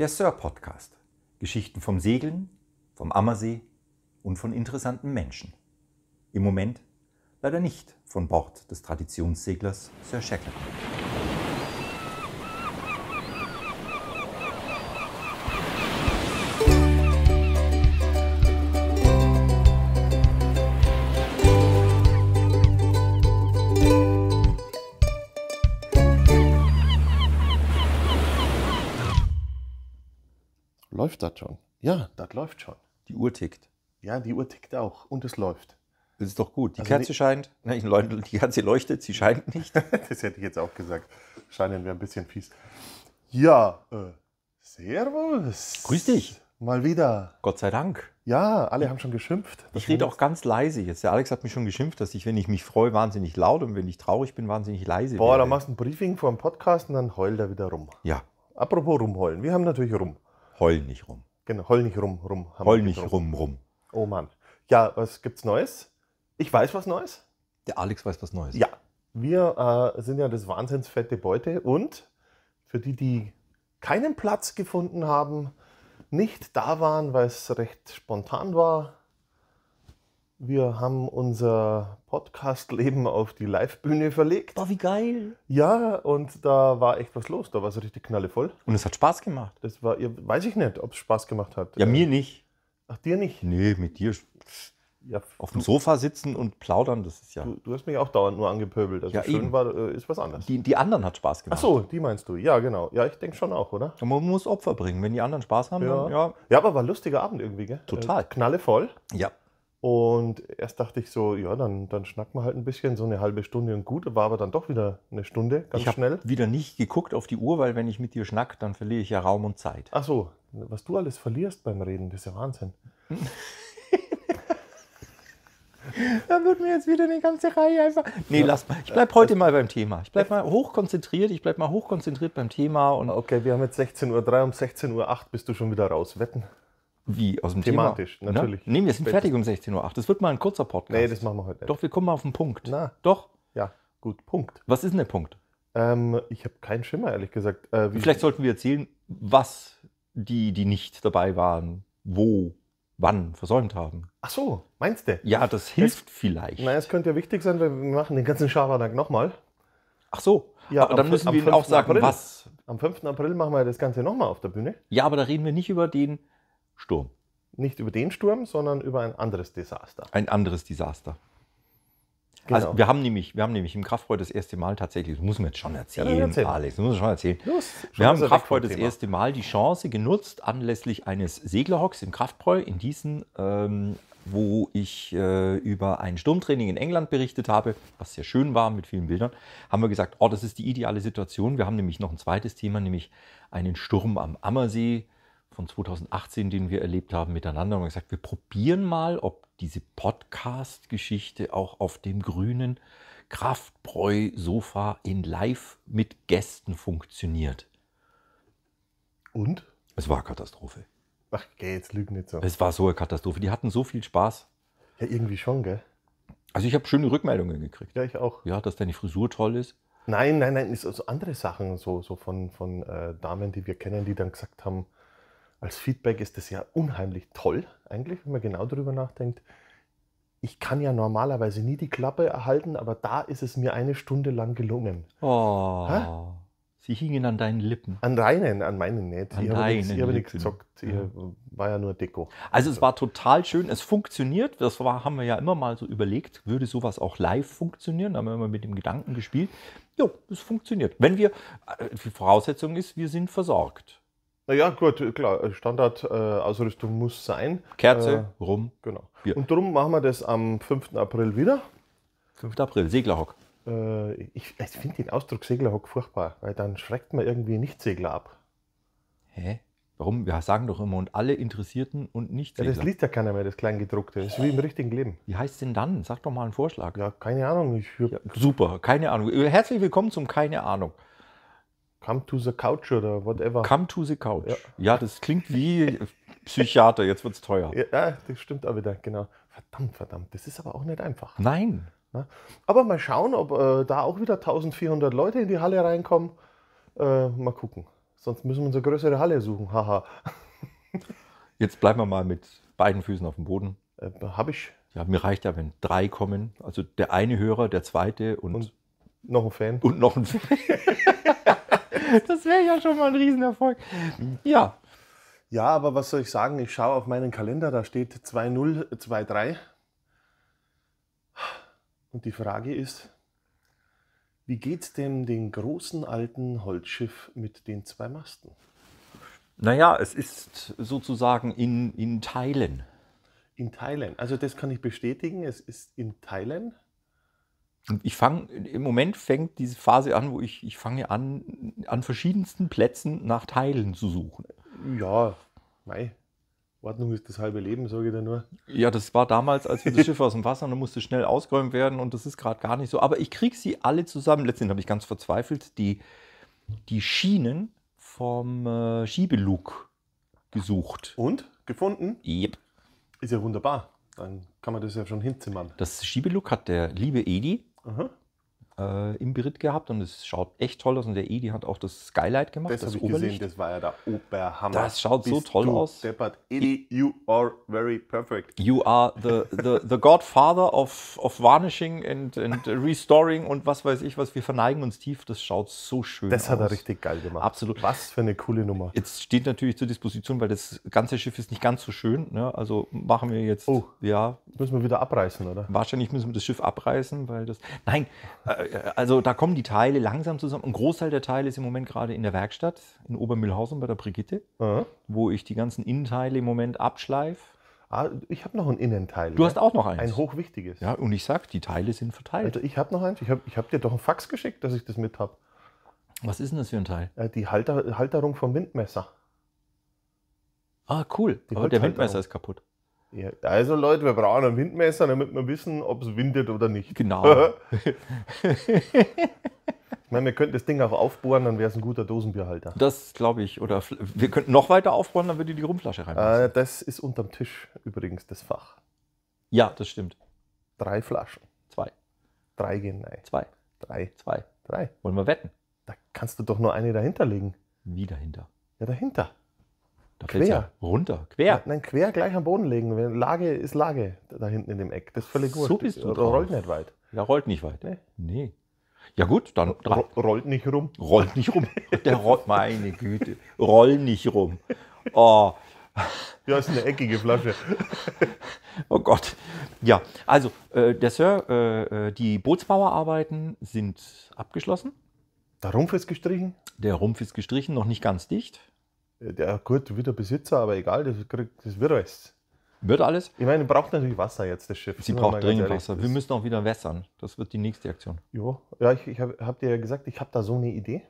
Der Sir Podcast. Geschichten vom Segeln, vom Ammersee und von interessanten Menschen. Im Moment leider nicht von Bord des Traditionsseglers Sir Shackleton. läuft das schon. Ja, das läuft schon. Die Uhr tickt. Ja, die Uhr tickt auch und es läuft. Das ist doch gut. Die also Kerze die, scheint, ne, die Kerze leuchtet, sie scheint nicht. das hätte ich jetzt auch gesagt. Scheinen wäre ein bisschen fies. Ja, äh, Servus. Grüß dich. Mal wieder. Gott sei Dank. Ja, alle haben schon geschimpft. ich rede auch ganz leise jetzt. Der Alex hat mich schon geschimpft, dass ich, wenn ich mich freue, wahnsinnig laut und wenn ich traurig bin, wahnsinnig leise Boah, werde. da machst du ein Briefing vor dem Podcast und dann heult er wieder rum. Ja. Apropos rumheulen, wir haben natürlich rum. Heul nicht rum. Genau, heul nicht rum, rum. heul nicht rum, rum. Oh Mann. Ja, was gibt's Neues? Ich weiß was Neues. Der Alex weiß was Neues. Ja. Wir äh, sind ja das wahnsinns fette Beute und für die, die keinen Platz gefunden haben, nicht da waren, weil es recht spontan war, wir haben unser Podcast-Leben auf die Live-Bühne verlegt. Boah, wie geil! Ja, und da war echt was los. Da war es richtig knallevoll. Und es hat Spaß gemacht. Das war, ja, weiß ich nicht, ob es Spaß gemacht hat. Ja, mir nicht. Ach, dir nicht? Nee, mit dir. Ja, auf dem Sofa sitzen und plaudern, das ist ja. Du, du hast mich auch dauernd nur angepöbelt. Also ja, schön eben. war, äh, ist was anderes. Die, die anderen hat Spaß gemacht. Ach so, die meinst du. Ja, genau. Ja, ich denke schon auch, oder? Ja, man muss Opfer bringen. Wenn die anderen Spaß haben, ja. dann ja. Ja, aber war ein lustiger Abend irgendwie, gell? Total. Äh, knallevoll. Ja. Und erst dachte ich so, ja, dann, dann schnacken wir halt ein bisschen, so eine halbe Stunde und gut, war aber dann doch wieder eine Stunde, ganz ich schnell. wieder nicht geguckt auf die Uhr, weil wenn ich mit dir schnack, dann verliere ich ja Raum und Zeit. Ach so, was du alles verlierst beim Reden, das ist ja Wahnsinn. dann wird mir jetzt wieder eine ganze Reihe einfach. Nee, ja. lass mal. Ich bleib heute mal beim Thema. Ich bleib mal hochkonzentriert. Ich bleib mal hochkonzentriert beim Thema. Und okay, wir haben jetzt 16.03 Uhr. Um 16.08 Uhr bist du schon wieder raus. Wetten. Wie, aus dem Thematisch, Thema? Ne? natürlich. Nehmen wir es fertig um 16.08 Uhr. Das wird mal ein kurzer Podcast. Nee, das machen wir heute nicht. Doch, wir kommen mal auf den Punkt. Na. Doch. Ja, gut, Punkt. Was ist denn der Punkt? Ähm, ich habe keinen Schimmer, ehrlich gesagt. Äh, Vielleicht sollten wir erzählen, was die, die nicht dabei waren, wo wann versäumt haben. Ach so, meinst du? Ja, das hilft es, vielleicht. Nein, es könnte ja wichtig sein, weil wir machen den ganzen Schabernack nochmal. Ach so, ja, aber dann müssen wir auch sagen, April. was. Am 5. April machen wir das Ganze nochmal auf der Bühne. Ja, aber da reden wir nicht über den Sturm. Nicht über den Sturm, sondern über ein anderes Desaster. Ein anderes Desaster. Genau. Also wir haben nämlich, wir haben nämlich im Kraftbeuer das erste Mal tatsächlich, das muss man jetzt schon erzählen, ja, erzählen. Alex, das muss man schon erzählen. Los, wir haben im Kraftbräu das erste Mal die Chance genutzt, anlässlich eines Seglerhocks im Kraftbräu in Diesen, ähm, wo ich äh, über ein Sturmtraining in England berichtet habe, was sehr schön war mit vielen Bildern, haben wir gesagt, oh, das ist die ideale Situation. Wir haben nämlich noch ein zweites Thema, nämlich einen Sturm am Ammersee von 2018, den wir erlebt haben miteinander. Und gesagt, wir probieren mal, ob diese Podcast-Geschichte auch auf dem grünen Kraftbräu-Sofa in Live mit Gästen funktioniert. Und? Es war Katastrophe. Ach, geh, jetzt lüg nicht so. Es war so eine Katastrophe. Die hatten so viel Spaß. Ja, irgendwie schon, gell? Also ich habe schöne Rückmeldungen gekriegt. Ja, ich auch. Ja, dass deine Frisur toll ist. Nein, nein, nein, ist also andere Sachen so, so von, von äh, Damen, die wir kennen, die dann gesagt haben, als Feedback ist das ja unheimlich toll, eigentlich, wenn man genau darüber nachdenkt. Ich kann ja normalerweise nie die Klappe erhalten, aber da ist es mir eine Stunde lang gelungen. Oh, ha? sie hingen an deinen Lippen. An deinen, an meinen nicht. An ich deinen habe nichts gezockt. Ich ja. war ja nur Deko. Also es war total schön. Es funktioniert. Das war, haben wir ja immer mal so überlegt, würde sowas auch live funktionieren? Da haben wir immer mit dem Gedanken gespielt. Jo, es funktioniert. Wenn wir, äh, die Voraussetzung ist, wir sind versorgt. Naja, gut, klar, Standardausrüstung äh, muss sein. Kerze, äh, Rum. Genau. Bier. Und darum machen wir das am 5. April wieder. 5. April, Seglerhock. Äh, ich, ich finde den Ausdruck Seglerhock furchtbar, weil dann schreckt man irgendwie Nicht-Segler ab. Hä? Warum? Wir sagen doch immer, und alle Interessierten und Nicht-Segler. Ja, das liest ja keiner mehr, das Kleingedruckte. Das ist wie im richtigen Leben. Wie heißt es denn dann? Sag doch mal einen Vorschlag. Ja, keine Ahnung. Ja, super, keine Ahnung. Herzlich willkommen zum Keine Ahnung. Come to the couch oder whatever. Come to the couch. Ja, ja das klingt wie Psychiater, jetzt wird es teuer. Ja, das stimmt auch wieder, genau. Verdammt, verdammt, das ist aber auch nicht einfach. Nein. Ja, aber mal schauen, ob äh, da auch wieder 1400 Leute in die Halle reinkommen. Äh, mal gucken. Sonst müssen wir uns eine größere Halle suchen. Haha. jetzt bleiben wir mal mit beiden Füßen auf dem Boden. Äh, Habe ich. Ja, mir reicht ja, wenn drei kommen. Also der eine Hörer, der zweite und. und noch ein Fan. Und noch ein Fan. Das wäre ja schon mal ein Riesenerfolg. Ja. Ja, aber was soll ich sagen? Ich schaue auf meinen Kalender, da steht 2023. Und die Frage ist, wie geht's denn dem großen alten Holzschiff mit den zwei Masten? Naja, es ist sozusagen in, in Teilen. In Teilen. Also das kann ich bestätigen, es ist in Teilen. Und ich fange, im Moment fängt diese Phase an, wo ich, ich fange an, an verschiedensten Plätzen nach Teilen zu suchen. Ja, nein. Ordnung ist das halbe Leben, sage ich da nur. Ja, das war damals, als wir das Schiff aus dem Wasser, und dann musste schnell ausgeräumt werden und das ist gerade gar nicht so. Aber ich kriege sie alle zusammen. Letztendlich habe ich ganz verzweifelt die, die Schienen vom äh, Schiebelug gesucht. Und? Gefunden? Yep. Ist ja wunderbar. Dann kann man das ja schon hinzimmern. Das Schiebelug hat der liebe Edi Uh-huh. äh, im Brit gehabt und es schaut echt toll aus. Und der Edi hat auch das Skylight gemacht. Das, das habe ich Oberlicht. gesehen, das war ja der Oberhammer. Das schaut Bist so toll aus. Deppert. Edi, you are very perfect. You are the, the, the godfather of, of varnishing and, and restoring und was weiß ich was. Wir verneigen uns tief. Das schaut so schön das aus. Das hat er richtig geil gemacht. Absolut. Was für eine coole Nummer. Jetzt steht natürlich zur Disposition, weil das ganze Schiff ist nicht ganz so schön. Ne? Also machen wir jetzt. Oh, ja. Müssen wir wieder abreißen, oder? Wahrscheinlich müssen wir das Schiff abreißen, weil das. Nein. Äh, äh, also da kommen die Teile langsam zusammen. Ein Großteil der Teile ist im Moment gerade in der Werkstatt in Obermühlhausen bei der Brigitte, Aha. wo ich die ganzen Innenteile im Moment abschleife. Ah, ich habe noch einen Innenteil. Du ne? hast auch noch eins. Ein hochwichtiges. Ja, und ich sag, die Teile sind verteilt. Also ich habe noch eins. Ich habe ich hab dir doch einen Fax geschickt, dass ich das mit habe. Was ist denn das für ein Teil? Äh, die Halter, Halterung vom Windmesser. Ah, cool. Aber der Windmesser ist kaputt. Ja, also Leute, wir brauchen ein Windmesser, damit wir wissen, ob es windet oder nicht. Genau. ich meine, wir könnten das Ding auch aufbohren, dann wäre es ein guter Dosenbierhalter. Das glaube ich. Oder wir könnten noch weiter aufbohren, dann würde die Rumflasche äh, reinpassen. Äh, das ist unterm Tisch übrigens das Fach. Ja, das stimmt. Drei Flaschen. Zwei. Drei gehen rein. Zwei. Drei. Zwei. Drei. Wollen wir wetten? Da kannst du doch nur eine dahinter legen. Wie dahinter? Ja, dahinter. Da quer. Ja runter, quer. Nein, quer gleich am Boden legen. Lage ist Lage da hinten in dem Eck. Das ist völlig gut. So bist du. Drauf. Rollt nicht weit. Ja, rollt nicht weit. Nee. nee. Ja gut, dann. Ro rollt nicht rum. Rollt nicht rum. Der rollt, meine Güte. Roll nicht rum. Oh. Ja, ist eine eckige Flasche. oh Gott. Ja, also äh, der Sir, äh, äh, die Bootsbauerarbeiten sind abgeschlossen. Der Rumpf ist gestrichen? Der Rumpf ist gestrichen, noch nicht ganz dicht. Ja, äh, gut, wieder Besitzer, aber egal, das, kriegt, das wird alles. Wird alles? Ich meine, braucht natürlich Wasser jetzt, das Schiff. Sie braucht dringend Wasser. Wir müssen auch wieder wässern. Das wird die nächste Aktion. Jo. Ja, ich, ich habe hab dir ja gesagt, ich habe da so eine Idee.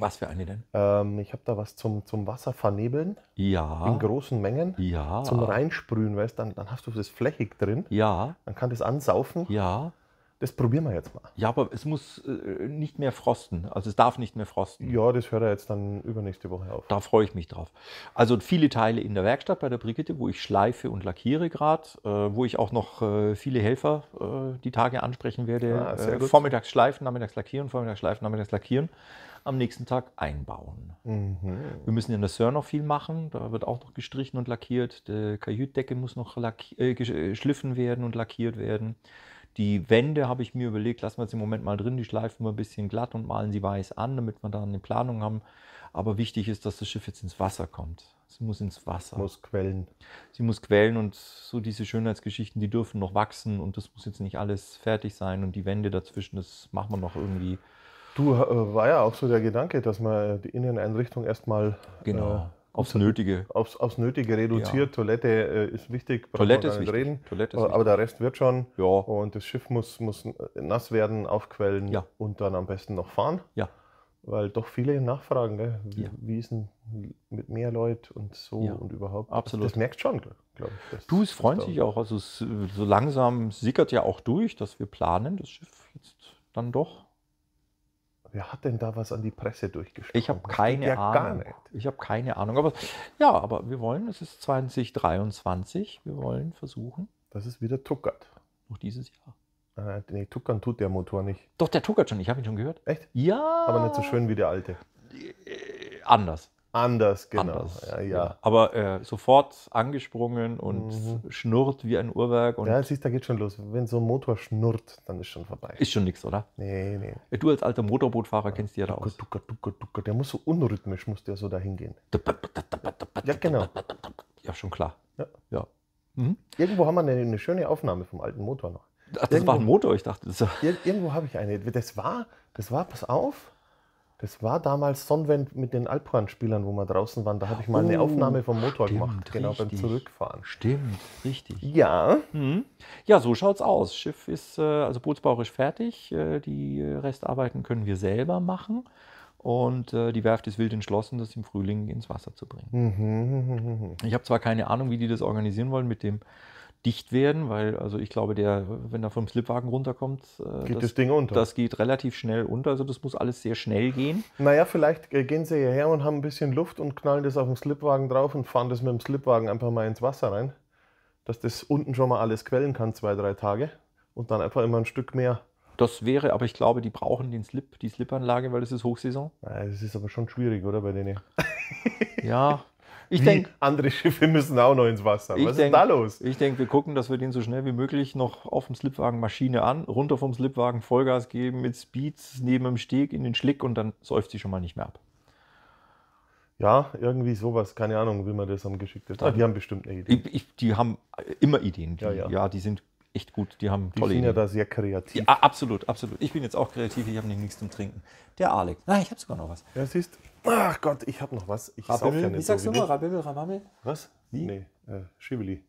Was für eine denn? Ähm, ich habe da was zum, zum Wasser vernebeln. Ja. In großen Mengen. Ja. Zum Reinsprühen, weißt du, dann, dann hast du das flächig drin. Ja. Dann kann das ansaufen. Ja. Das probieren wir jetzt mal. Ja, aber es muss äh, nicht mehr frosten. Also es darf nicht mehr frosten. Ja, das hört er jetzt dann übernächste Woche auf. Da freue ich mich drauf. Also viele Teile in der Werkstatt bei der Brigitte, wo ich schleife und lackiere gerade, äh, wo ich auch noch äh, viele Helfer äh, die Tage ansprechen werde. Ah, äh, vormittags schleifen, nachmittags lackieren, vormittags schleifen, nachmittags lackieren. Am nächsten Tag einbauen. Mhm. Wir müssen in der Sör noch viel machen. Da wird auch noch gestrichen und lackiert. Die Kajütdecke muss noch äh, geschliffen werden und lackiert werden. Die Wände habe ich mir überlegt, lassen wir jetzt im Moment mal drin, die schleifen wir ein bisschen glatt und malen sie weiß an, damit wir da eine Planung haben. Aber wichtig ist, dass das Schiff jetzt ins Wasser kommt. Sie muss ins Wasser. Sie Muss quellen. Sie muss quellen und so diese Schönheitsgeschichten, die dürfen noch wachsen und das muss jetzt nicht alles fertig sein und die Wände dazwischen, das machen wir noch irgendwie. Du, äh, war ja auch so der Gedanke, dass man die Inneneinrichtung erstmal genau. Äh, aufs Nötige. Aufs, aufs Nötige reduziert. Ja. Toilette äh, ist wichtig, Toilette ist wichtig. reden. Toilette ist aber, der Rest wird schon. Ja. Und das Schiff muss, muss äh, nass werden, aufquellen ja. und dann am besten noch fahren. Ja. Weil doch viele nachfragen, gell? Wie, ja. wie ist denn mit mehr Leuten und so ja. und überhaupt. Absolut. Das, das merkt schon, glaube ich. Das, du, es freuen sich auch. Also es, so langsam sickert ja auch durch, dass wir planen, das Schiff jetzt dann doch Wer hat denn da was an die Presse durchgeschrieben? Ich habe keine ja Ahnung. Ich habe keine Ahnung. Aber ja, aber wir wollen, es ist 2023, wir wollen versuchen. Das ist wieder Tuckert. Noch dieses Jahr. Ah, nee, tuckern tut der Motor nicht. Doch, der tuckert schon, ich habe ihn schon gehört. Echt? Ja. Aber nicht so schön wie der alte. Äh, anders. Anders, genau. Anders, ja, ja. Aber äh, sofort angesprungen und mhm. schnurrt wie ein Uhrwerk. ja, siehst da geht schon los. Wenn so ein Motor schnurrt, dann ist schon vorbei. Ist schon nichts, oder? Nee, nee. Äh, du als alter Motorbootfahrer ja. kennst dich ja da auch. Ducka, ducka, ducka. Der muss so unrhythmisch, muss der so dahin gehen. Ja, genau. Ja, schon klar. Ja. ja. Mhm. Irgendwo haben wir eine, eine, schöne Aufnahme vom alten Motor noch. Ach, das irgendwo, war ein Motor, ich dachte. Das irgendwo habe ich eine. Das war, das war, pass auf. Das war damals Sonnenwend mit den alphorn spielern wo wir draußen waren. Da habe ich mal eine oh, Aufnahme vom Motor Stimmt, gemacht, genau richtig. beim Zurückfahren. Stimmt, richtig. Ja. Mhm. Ja, so schaut's aus. Schiff ist, äh, also Bootsbau ist fertig. Äh, die Restarbeiten können wir selber machen. Und äh, die Werft ist wild entschlossen, das im Frühling ins Wasser zu bringen. Mhm. mhm, mhm, mhm. Ich habe zwar keine Ahnung, wie die das organisieren wollen mit dem dicht werden, weil also ich glaube, der, wenn er vom Slipwagen runterkommt, äh, geht das, das, Ding unter. Das geht relativ schnell unter, also das muss alles sehr schnell gehen. Naja, vielleicht äh, gehen sie hierher und haben ein bisschen Luft und knallen das auf den Slipwagen drauf und fahren das mit dem Slipwagen einfach mal ins Wasser rein, dass das unten schon mal alles quellen kann, zwei, drei Tage und dann einfach immer ein Stück mehr. Das wäre, aber ich glaube, die brauchen den Slip, die Slipanlage, weil das ist Hochsaison. das ist aber schon schwierig, oder bei denen? ja, Ich denke, andere Schiffe müssen auch noch ins Wasser. Was ist da los? Ich denke, wir gucken, dass wir den so schnell wie möglich noch auf dem Slipwagen Maschine an, runter vom Slipwagen Vollgas geben, mit Speeds neben dem Steg in den Schlick und dann säuft sie schon mal nicht mehr ab. Ja, irgendwie sowas. Keine Ahnung, wie man das am geschicktesten. Ah, die haben bestimmt eine Idee. Ich, ich, die haben immer Ideen. Die, ja, ja. ja, die sind echt gut. Die haben tolle Ideen. die sind Ideen. ja da sehr kreativ. Ja, absolut, absolut. Ich bin jetzt auch kreativ. Ich habe nichts zum Trinken. Der Alec. Nein, ich habe sogar noch was. Ja, siehst Ach Gott, ich habe noch was. Ich Rabimmel? Ja nicht Wie sagst so du immer? Rabimmel, Ramammel? Was? Wie? Nee, äh, Schibeli.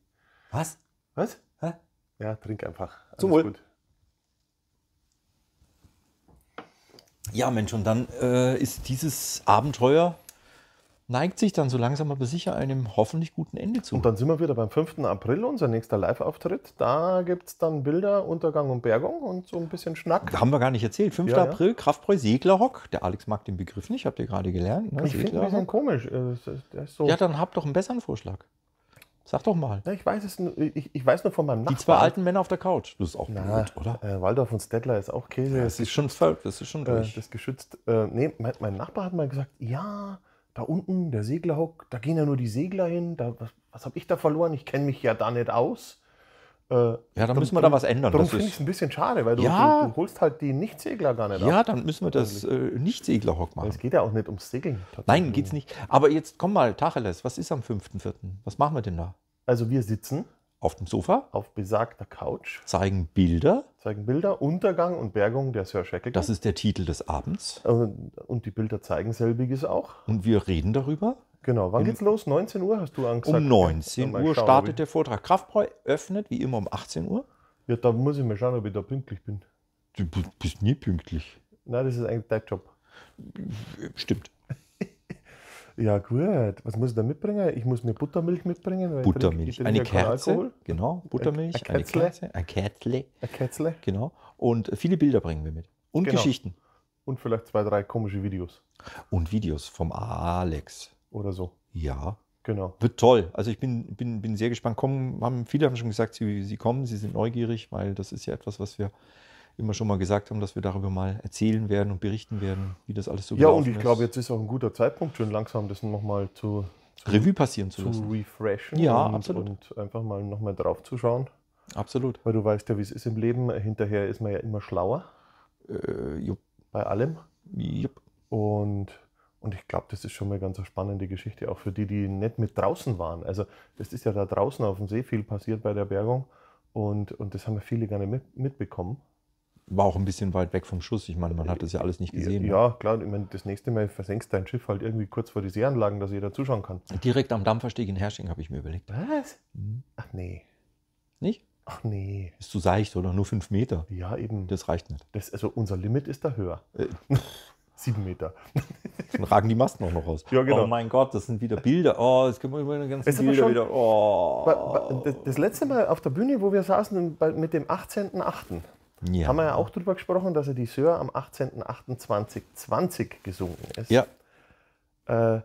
Was? Was? Hä? Ja, trink einfach. Alles Zum Wohl. Gut. Ja, Mensch, und dann äh, ist dieses Abenteuer neigt sich dann so langsam aber sicher einem hoffentlich guten Ende zu. Und dann sind wir wieder beim 5. April, unser nächster Live-Auftritt. Da gibt es dann Bilder, Untergang und Bergung und so ein bisschen Schnack. Da haben wir gar nicht erzählt. 5. Ja, April, ja. Kraftbräu, Seglerhock. Der Alex mag den Begriff nicht, habt ihr gerade gelernt. Ne? Ich finde ein bisschen komisch. Äh, so ja, dann habt doch einen besseren Vorschlag. Sag doch mal. Ja, ich, weiß es, ich, ich, weiß nur von meinem Nachbarn. Die zwei alten Männer auf der Couch. Das ist auch Na, blöd, oder? Äh, Waldorf und Stettler ist auch Käse. Ja, das, das, ist schon voll, das ist schon äh, durch. Äh, das geschützt. Äh, nee, mein, mein Nachbar hat mal gesagt, ja, da unten, der Seglerhock, da gehen ja nur die Segler hin, da, was, was habe ich da verloren? Ich kenne mich ja da nicht aus. Äh, ja, dann müssen wir da was ändern. Darum finde ich es ein bisschen schade, weil du, ja, du, du holst halt die Nichtsegler gar nicht Ja, dann müssen wir das äh, Nichtseglerhock machen. Es geht ja auch nicht ums Segeln. Nein, geht es nicht. Aber jetzt komm mal, Tacheles, was ist am 5.4.? Was machen wir denn da? Also wir sitzen auf dem Sofa. Auf besagter Couch. Zeigen Bilder. Zeigen Bilder. Untergang und Bergung der Sir Shackleton. Das ist der Titel des Abends. Also, und die Bilder zeigen selbiges auch. Und wir reden darüber. Genau. Wann geht's los? 19 Uhr hast du angesagt. Um 19 Uhr schauen, startet der Vortrag. Kraftbräu öffnet wie immer um 18 Uhr. Ja, da muss ich mal schauen, ob ich da pünktlich bin. Du bist nie pünktlich. Nein, das ist eigentlich dein Job. Stimmt. Ja, gut. Was muss ich da mitbringen? Ich muss mir Buttermilch mitbringen. Buttermilch. Ich trinke, ich trinke eine Kerze. Genau, Buttermilch, ein, ein eine Kerze. Ein Kerzle. Ein Kerzle. Genau. Und viele Bilder bringen wir mit. Und genau. Geschichten. Und vielleicht zwei, drei komische Videos. Und Videos vom Alex. Oder so. Ja. Genau. Wird toll. Also ich bin, bin, bin sehr gespannt. Kommen, haben, viele haben schon gesagt, sie, sie kommen, sie sind neugierig, weil das ist ja etwas, was wir wie wir schon mal gesagt haben, dass wir darüber mal erzählen werden und berichten werden, wie das alles so ja, ist. Ja, und ich ist. glaube, jetzt ist auch ein guter Zeitpunkt, schön langsam das nochmal zu, zu Revue passieren zu, zu lassen. refreshen. Ja, und, absolut. Und einfach mal nochmal drauf zu schauen. Absolut. Weil du weißt ja, wie es ist im Leben. Hinterher ist man ja immer schlauer. Äh, jupp. Bei allem. Jupp. Und und ich glaube, das ist schon mal ganz eine spannende Geschichte, auch für die, die nicht mit draußen waren. Also das ist ja da draußen auf dem See viel passiert bei der Bergung und, und das haben ja viele gerne mit, mitbekommen war auch ein bisschen weit weg vom Schuss. Ich meine, man hat das ja alles nicht gesehen. Ne? Ja, klar. Ich meine, das nächste Mal versenkst dein Schiff halt irgendwie kurz vor die Seeanlagen, dass jeder zuschauen kann. Direkt am Dampfersteg in Hersching habe ich mir überlegt. Was? Mhm. Ach nee. Nicht? Ach nee. Ist zu seicht, oder? Nur fünf Meter. Ja, eben. Das reicht nicht. Das, also unser Limit ist da höher. Äh. Sieben Meter. Dann ragen die Masten auch noch raus. Ja, genau. Oh mein Gott, das sind wieder Bilder. Oh, jetzt können wir über den ganzen Bilder schon, wieder. Oh. Das letzte Mal auf der Bühne, wo wir saßen mit dem 18.8., ja. Haben wir ja auch darüber gesprochen, dass er die Sör am 18.08.2020 gesunken ist. Ja. Äh,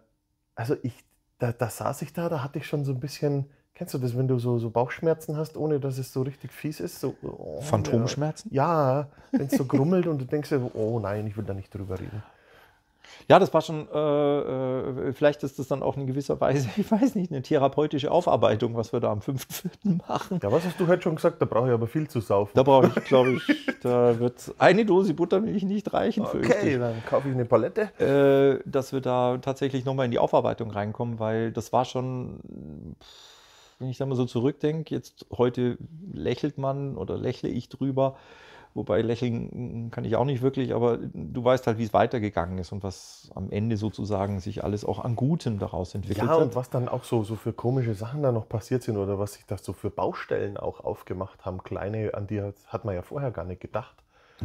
also ich, da, da, saß ich da, da hatte ich schon so ein bisschen, kennst du das, wenn du so, so Bauchschmerzen hast, ohne dass es so richtig fies ist? So, oh, Phantomschmerzen? Ja, ja wenn es so grummelt und du denkst, oh nein, ich will da nicht drüber reden. Ja, das war schon, äh, äh, vielleicht ist das dann auch in gewisser Weise, ich weiß nicht, eine therapeutische Aufarbeitung, was wir da am 5.4. machen. Ja, was hast du heute schon gesagt? Da brauche ich aber viel zu saufen. Da brauche ich, glaube ich, da wird eine Dose Buttermilch nicht reichen. Für Okay, dann kaufe ich eine Palette. Äh, dass wir da tatsächlich nochmal in die Aufarbeitung reinkommen, weil das war schon, wenn ich da mal so zurückdenke, jetzt heute lächelt man oder lächle ich drüber. Wobei lächeln kann ich auch nicht wirklich, aber du weißt halt, wie es weitergegangen ist und was am Ende sozusagen sich alles auch an Gutem daraus entwickelt hat. Ja, und was dann auch so, so für komische Sachen da noch passiert sind oder was sich das so für Baustellen auch aufgemacht haben. Kleine, an die hat, hat man ja vorher gar nicht gedacht.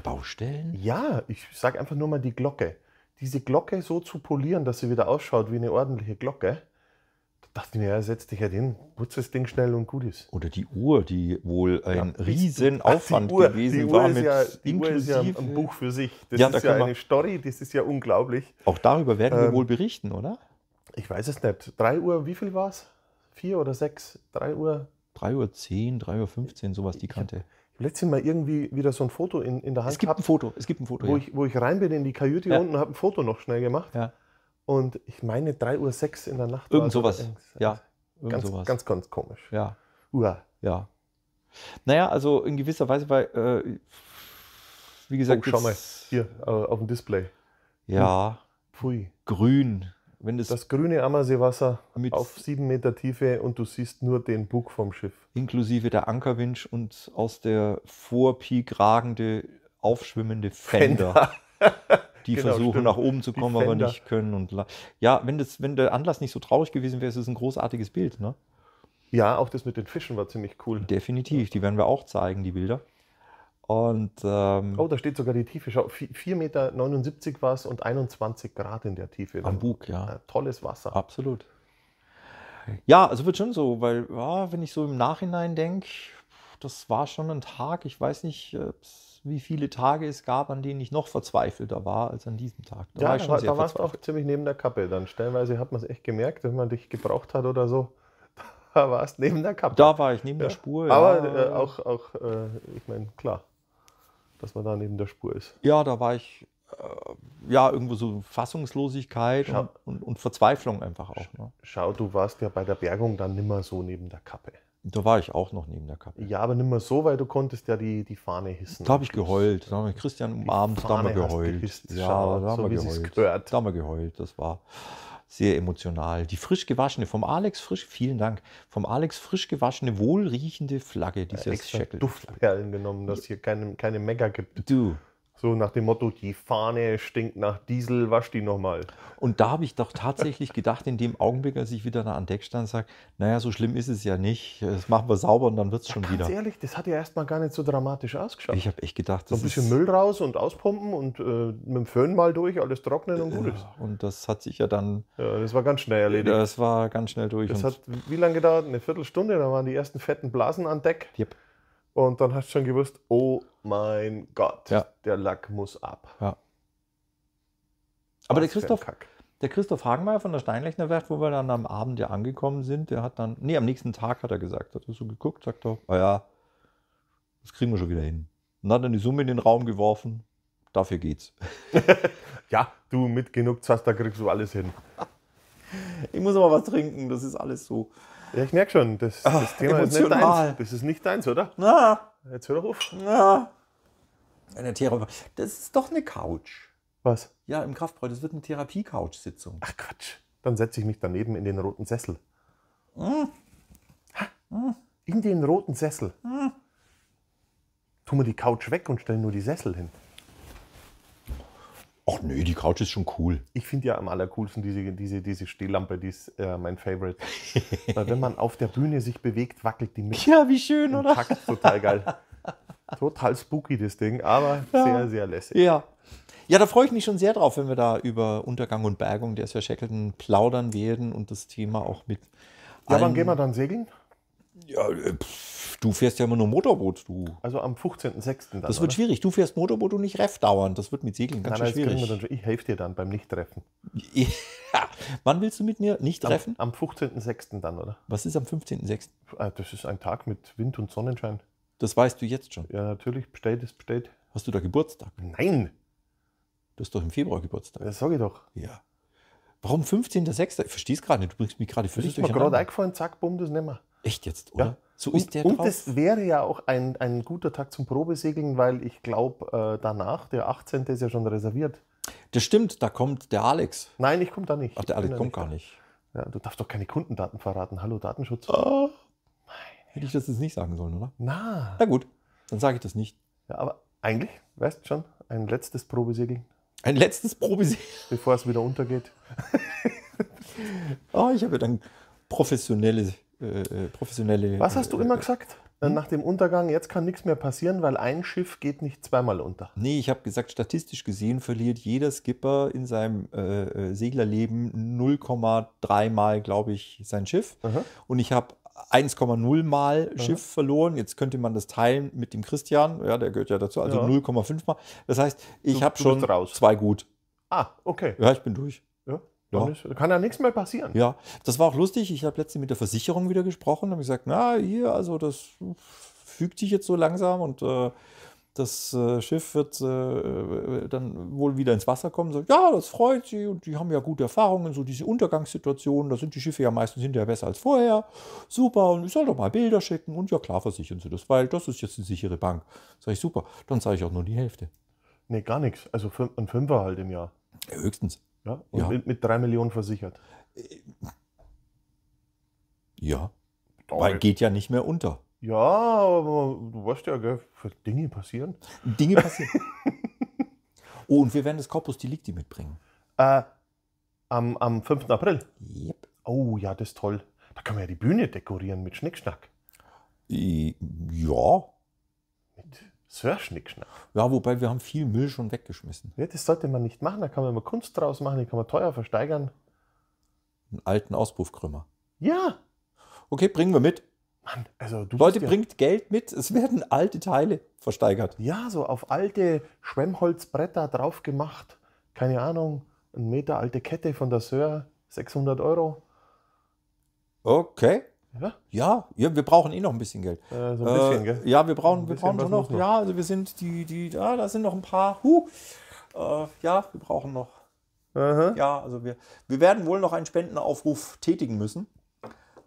Baustellen? Ja, ich sage einfach nur mal die Glocke. Diese Glocke so zu polieren, dass sie wieder ausschaut wie eine ordentliche Glocke dachte mir, ja, setz dich halt hin, putz das Ding schnell und gut ist. Oder die Uhr, die wohl ein ja, riesen Aufwand Uhr, gewesen war. mit ja, die Uhr ist ja ein Buch für sich. Das ja, ist da ja eine Story, das ist ja unglaublich. Auch darüber werden ähm, wir wohl berichten, oder? Ich weiß es nicht. 3 Uhr, wie viel war es? 4 oder 6? 3 Uhr? 3 Uhr 10, 3 Uhr 15, sowas die Kante. Ich, letztens mal irgendwie wieder so ein Foto in, in der Hand Es gibt hab, ein Foto, es gibt ein Foto. Wo, ja. ich, wo ich rein bin in die Kajüte ja. unten, habe ein Foto noch schnell gemacht. Ja. Und ich meine 3.06 Uhr in der Nacht. Irgend sowas. Ja. Also irgend ganz, sowas. ganz, ganz komisch. Ja. Uah. Ja. Naja, also in gewisser Weise, weil, äh, wie gesagt. Oh, schau mal, hier äh, auf dem Display. Ja. Hm. Pfui. Grün. Wenn das, das grüne Ammerseewasser auf sieben Meter Tiefe und du siehst nur den Bug vom Schiff. Inklusive der Ankerwinsch und aus der Vorpeak ragende, aufschwimmende Fender. Fender. die genau, versuchen stimmt. nach oben zu kommen, aber nicht können. Und ja, wenn, das, wenn der Anlass nicht so traurig gewesen wäre, ist es ein großartiges Bild. Ne? Ja, auch das mit den Fischen war ziemlich cool. Definitiv, die werden wir auch zeigen, die Bilder. Und, ähm, oh, da steht sogar die Tiefe. Schau, 4,79 Meter war es und 21 Grad in der Tiefe. Am Bug, ja. Tolles Wasser. Absolut. Ja, also wird schon so, weil ja, wenn ich so im Nachhinein denke, das war schon ein Tag, ich weiß nicht, wie viele Tage es gab, an denen ich noch verzweifelter war als an diesem Tag. Da ja, war ich schon da, sehr da warst du auch ziemlich neben der Kappe. Dann stellenweise hat man es echt gemerkt, wenn man dich gebraucht hat oder so. Da warst du neben der Kappe. Da war ich neben ja. der Spur. Ja. Aber äh, auch, auch äh, ich meine, klar, dass man da neben der Spur ist. Ja, da war ich äh, ja, irgendwo so Fassungslosigkeit Schau, und, und, Verzweiflung einfach auch. Ne? Schau, du warst ja bei der Bergung dann nimmer so neben der Kappe. Da war ich auch noch neben der Kappe. Ja, aber nicht mehr so, weil du konntest ja die, die Fahne hissen. Da habe ich geheult. Da haben wir Christian Abend da haben wir geheult. ja, da haben wir geheult. Gehört. Da haben wir geheult. Das war sehr emotional. Die frisch gewaschene, vom Alex frisch, vielen Dank, vom Alex frisch gewaschene, wohlriechende Flagge, dieses ja, äh, Shackle. Duftperlen genommen, dass hier keine, keine Mega gibt. Du, so nach dem Motto, die Fahne stinkt nach Diesel, wasch die nochmal. Und da habe ich doch tatsächlich gedacht, in dem Augenblick, als ich wieder da an Deck stand, sage, naja, so schlimm ist es ja nicht. Das machen wir sauber und dann wird es schon ganz wieder. Ganz ehrlich, das hat ja erstmal gar nicht so dramatisch ausgeschaut. Ich habe echt gedacht, das So ein bisschen Müll raus und auspumpen und äh, mit dem Föhn mal durch, alles trocknen und gut ist. Und das hat sich ja dann... Ja, das war ganz schnell erledigt. Das war ganz schnell durch. Das hat wie lange gedauert? Eine Viertelstunde, da waren die ersten fetten Blasen an Deck. Yep. Und dann hast du schon gewusst, oh mein Gott, ja. der Lack muss ab. Ja. Aber der Christoph, der Christoph Hagenmeier von der Steinlechner Werft, wo wir dann am Abend ja angekommen sind, der hat dann, nee, am nächsten Tag hat er gesagt, hat er so geguckt, sagt er, ah ja, das kriegen wir schon wieder hin. Und hat dann die Summe in den Raum geworfen, dafür geht's. ja, du mit genug Zaster kriegst du alles hin. Ich muss aber was trinken, das ist alles so. Ja, ich merke schon, das, ah, das Ach, Thema emotional. ist nicht deins. Das ist nicht deins, oder? Na. Jetzt hör doch auf. Na. Eine Therapie. Das ist doch eine Couch. Was? Ja, im Kraftbräu. Das wird eine Therapie-Couch-Sitzung. Ach Quatsch. Dann setze ich mich daneben in den roten Sessel. Hm. In den roten Sessel. Hm. Tun wir die Couch weg und stellen nur die Sessel hin. Ach nö, die Couch ist schon cool. Ich finde ja am allercoolsten diese, diese, diese Stehlampe, die ist äh, mein Favorite. Weil wenn man auf der Bühne sich bewegt, wackelt die mit. Ja, wie schön, oder? Takt, total geil. total spooky, das Ding, aber ja. sehr, sehr lässig. Ja. Ja, da freue ich mich schon sehr drauf, wenn wir da über Untergang und Bergung der Sir Shackleton plaudern werden und das Thema auch mit. Ja, wann gehen wir dann segeln? Ja, äh, pff Du fährst ja immer nur Motorboot, du. Also am 15.06. Das wird oder? schwierig. Du fährst Motorboot und nicht Ref dauern. Das wird mit Segeln ganz nein, nein, schwierig. Dann, ich helfe dir dann beim Nicht-Treffen. Ja. Wann willst du mit mir nicht treffen? Am, am 15.06. dann, oder? Was ist am 15.06.? Ah, das ist ein Tag mit Wind und Sonnenschein. Das weißt du jetzt schon. Ja, natürlich. Bestellt ist bestellt. Hast du da Geburtstag? Nein. Du hast doch im Februar Geburtstag. Das sage ich doch. Ja. Warum 15.06.? Ich verstehe es gerade nicht. Du bringst mich gerade für durcheinander. Das ist gerade eingefallen. Zack, bumm, das nehmen wir. Echt jetzt, oder? Ja. So und, und das wäre ja auch ein, ein guter Tag zum Probesegeln, weil ich glaube, äh, danach, der 18. ist ja schon reserviert. Das stimmt, da kommt der Alex. Nein, ich komme da nicht. Ach, der Alex kommt gar nicht. Ja, du darfst doch keine Kundendaten verraten. Hallo, Datenschutz. Oh. Hätte ich das jetzt nicht sagen sollen, oder? Na. Na gut, dann sage ich das nicht. Ja, aber eigentlich, weißt du schon, ein letztes Probesegeln. Ein letztes Probesegeln? Bevor es wieder untergeht. oh, ich habe ja dann professionelle äh, äh, professionelle. Was hast du äh, immer gesagt? Hm? Nach dem Untergang, jetzt kann nichts mehr passieren, weil ein Schiff geht nicht zweimal unter. Nee, ich habe gesagt, statistisch gesehen verliert jeder Skipper in seinem äh, Seglerleben 0,3 Mal, glaube ich, sein Schiff. Aha. Und ich habe 1,0 Mal Schiff ja. verloren. Jetzt könnte man das teilen mit dem Christian, ja, der gehört ja dazu, also ja. 0,5 Mal. Das heißt, ich habe schon zwei gut. Ah, okay. Ja, ich bin durch. Ja ja. ist, kann ja nichts mehr passieren. Ja, das war auch lustig. Ich habe letztens mit der Versicherung wieder gesprochen und gesagt, na, hier, also das fügt sich jetzt so langsam und äh, das äh, Schiff wird äh, dann wohl wieder ins Wasser kommen. So, ja, das freut sie und die haben ja gute Erfahrungen, so diese Untergangssituationen, da sind die Schiffe ja meistens hinterher besser als vorher. Super, und ich soll doch mal Bilder schicken und ja klar versichern sie das, weil das ist jetzt eine sichere Bank. Sag ich, super, dann zeige ich auch nur die Hälfte. Nee, gar nichts. Also ein Fünfer halt im Jahr. Ja, höchstens. Ja? Und ja. Mit, mit drei Millionen versichert. Ja. Weil geht ja nicht mehr unter. Ja, aber du weißt ja, gell, Dinge passieren. Dinge passieren. oh, und wir werden das Corpus Delicti mitbringen. Äh, am, am 5. April? Yep. Oh ja, das ist toll. Da kann man ja die Bühne dekorieren mit Schnickschnack. Ja, das wäre Schnickschnack. Ja, wobei wir haben viel Müll schon weggeschmissen. Ja, das sollte man nicht machen. Da kann man immer Kunst draus machen, die kann man teuer versteigern. Einen alten Auspuffkrümmer. Ja. Okay, bringen wir mit. Mann, also du Leute, ja bringt Geld mit. Es werden alte Teile versteigert. Ja, so auf alte Schwemmholzbretter drauf gemacht. Keine Ahnung, ein Meter alte Kette von der Sör, 600 Euro. Okay. Ja? ja, ja, wir brauchen eh noch ein bisschen Geld. Äh, so ein bisschen, äh, gell? Ja, wir brauchen, wir brauchen schon noch. noch. Ja, also wir sind die, die, ja, da sind noch ein paar. Huh. Äh, ja, wir brauchen noch. Aha. Ja, also wir, wir werden wohl noch einen Spendenaufruf tätigen müssen,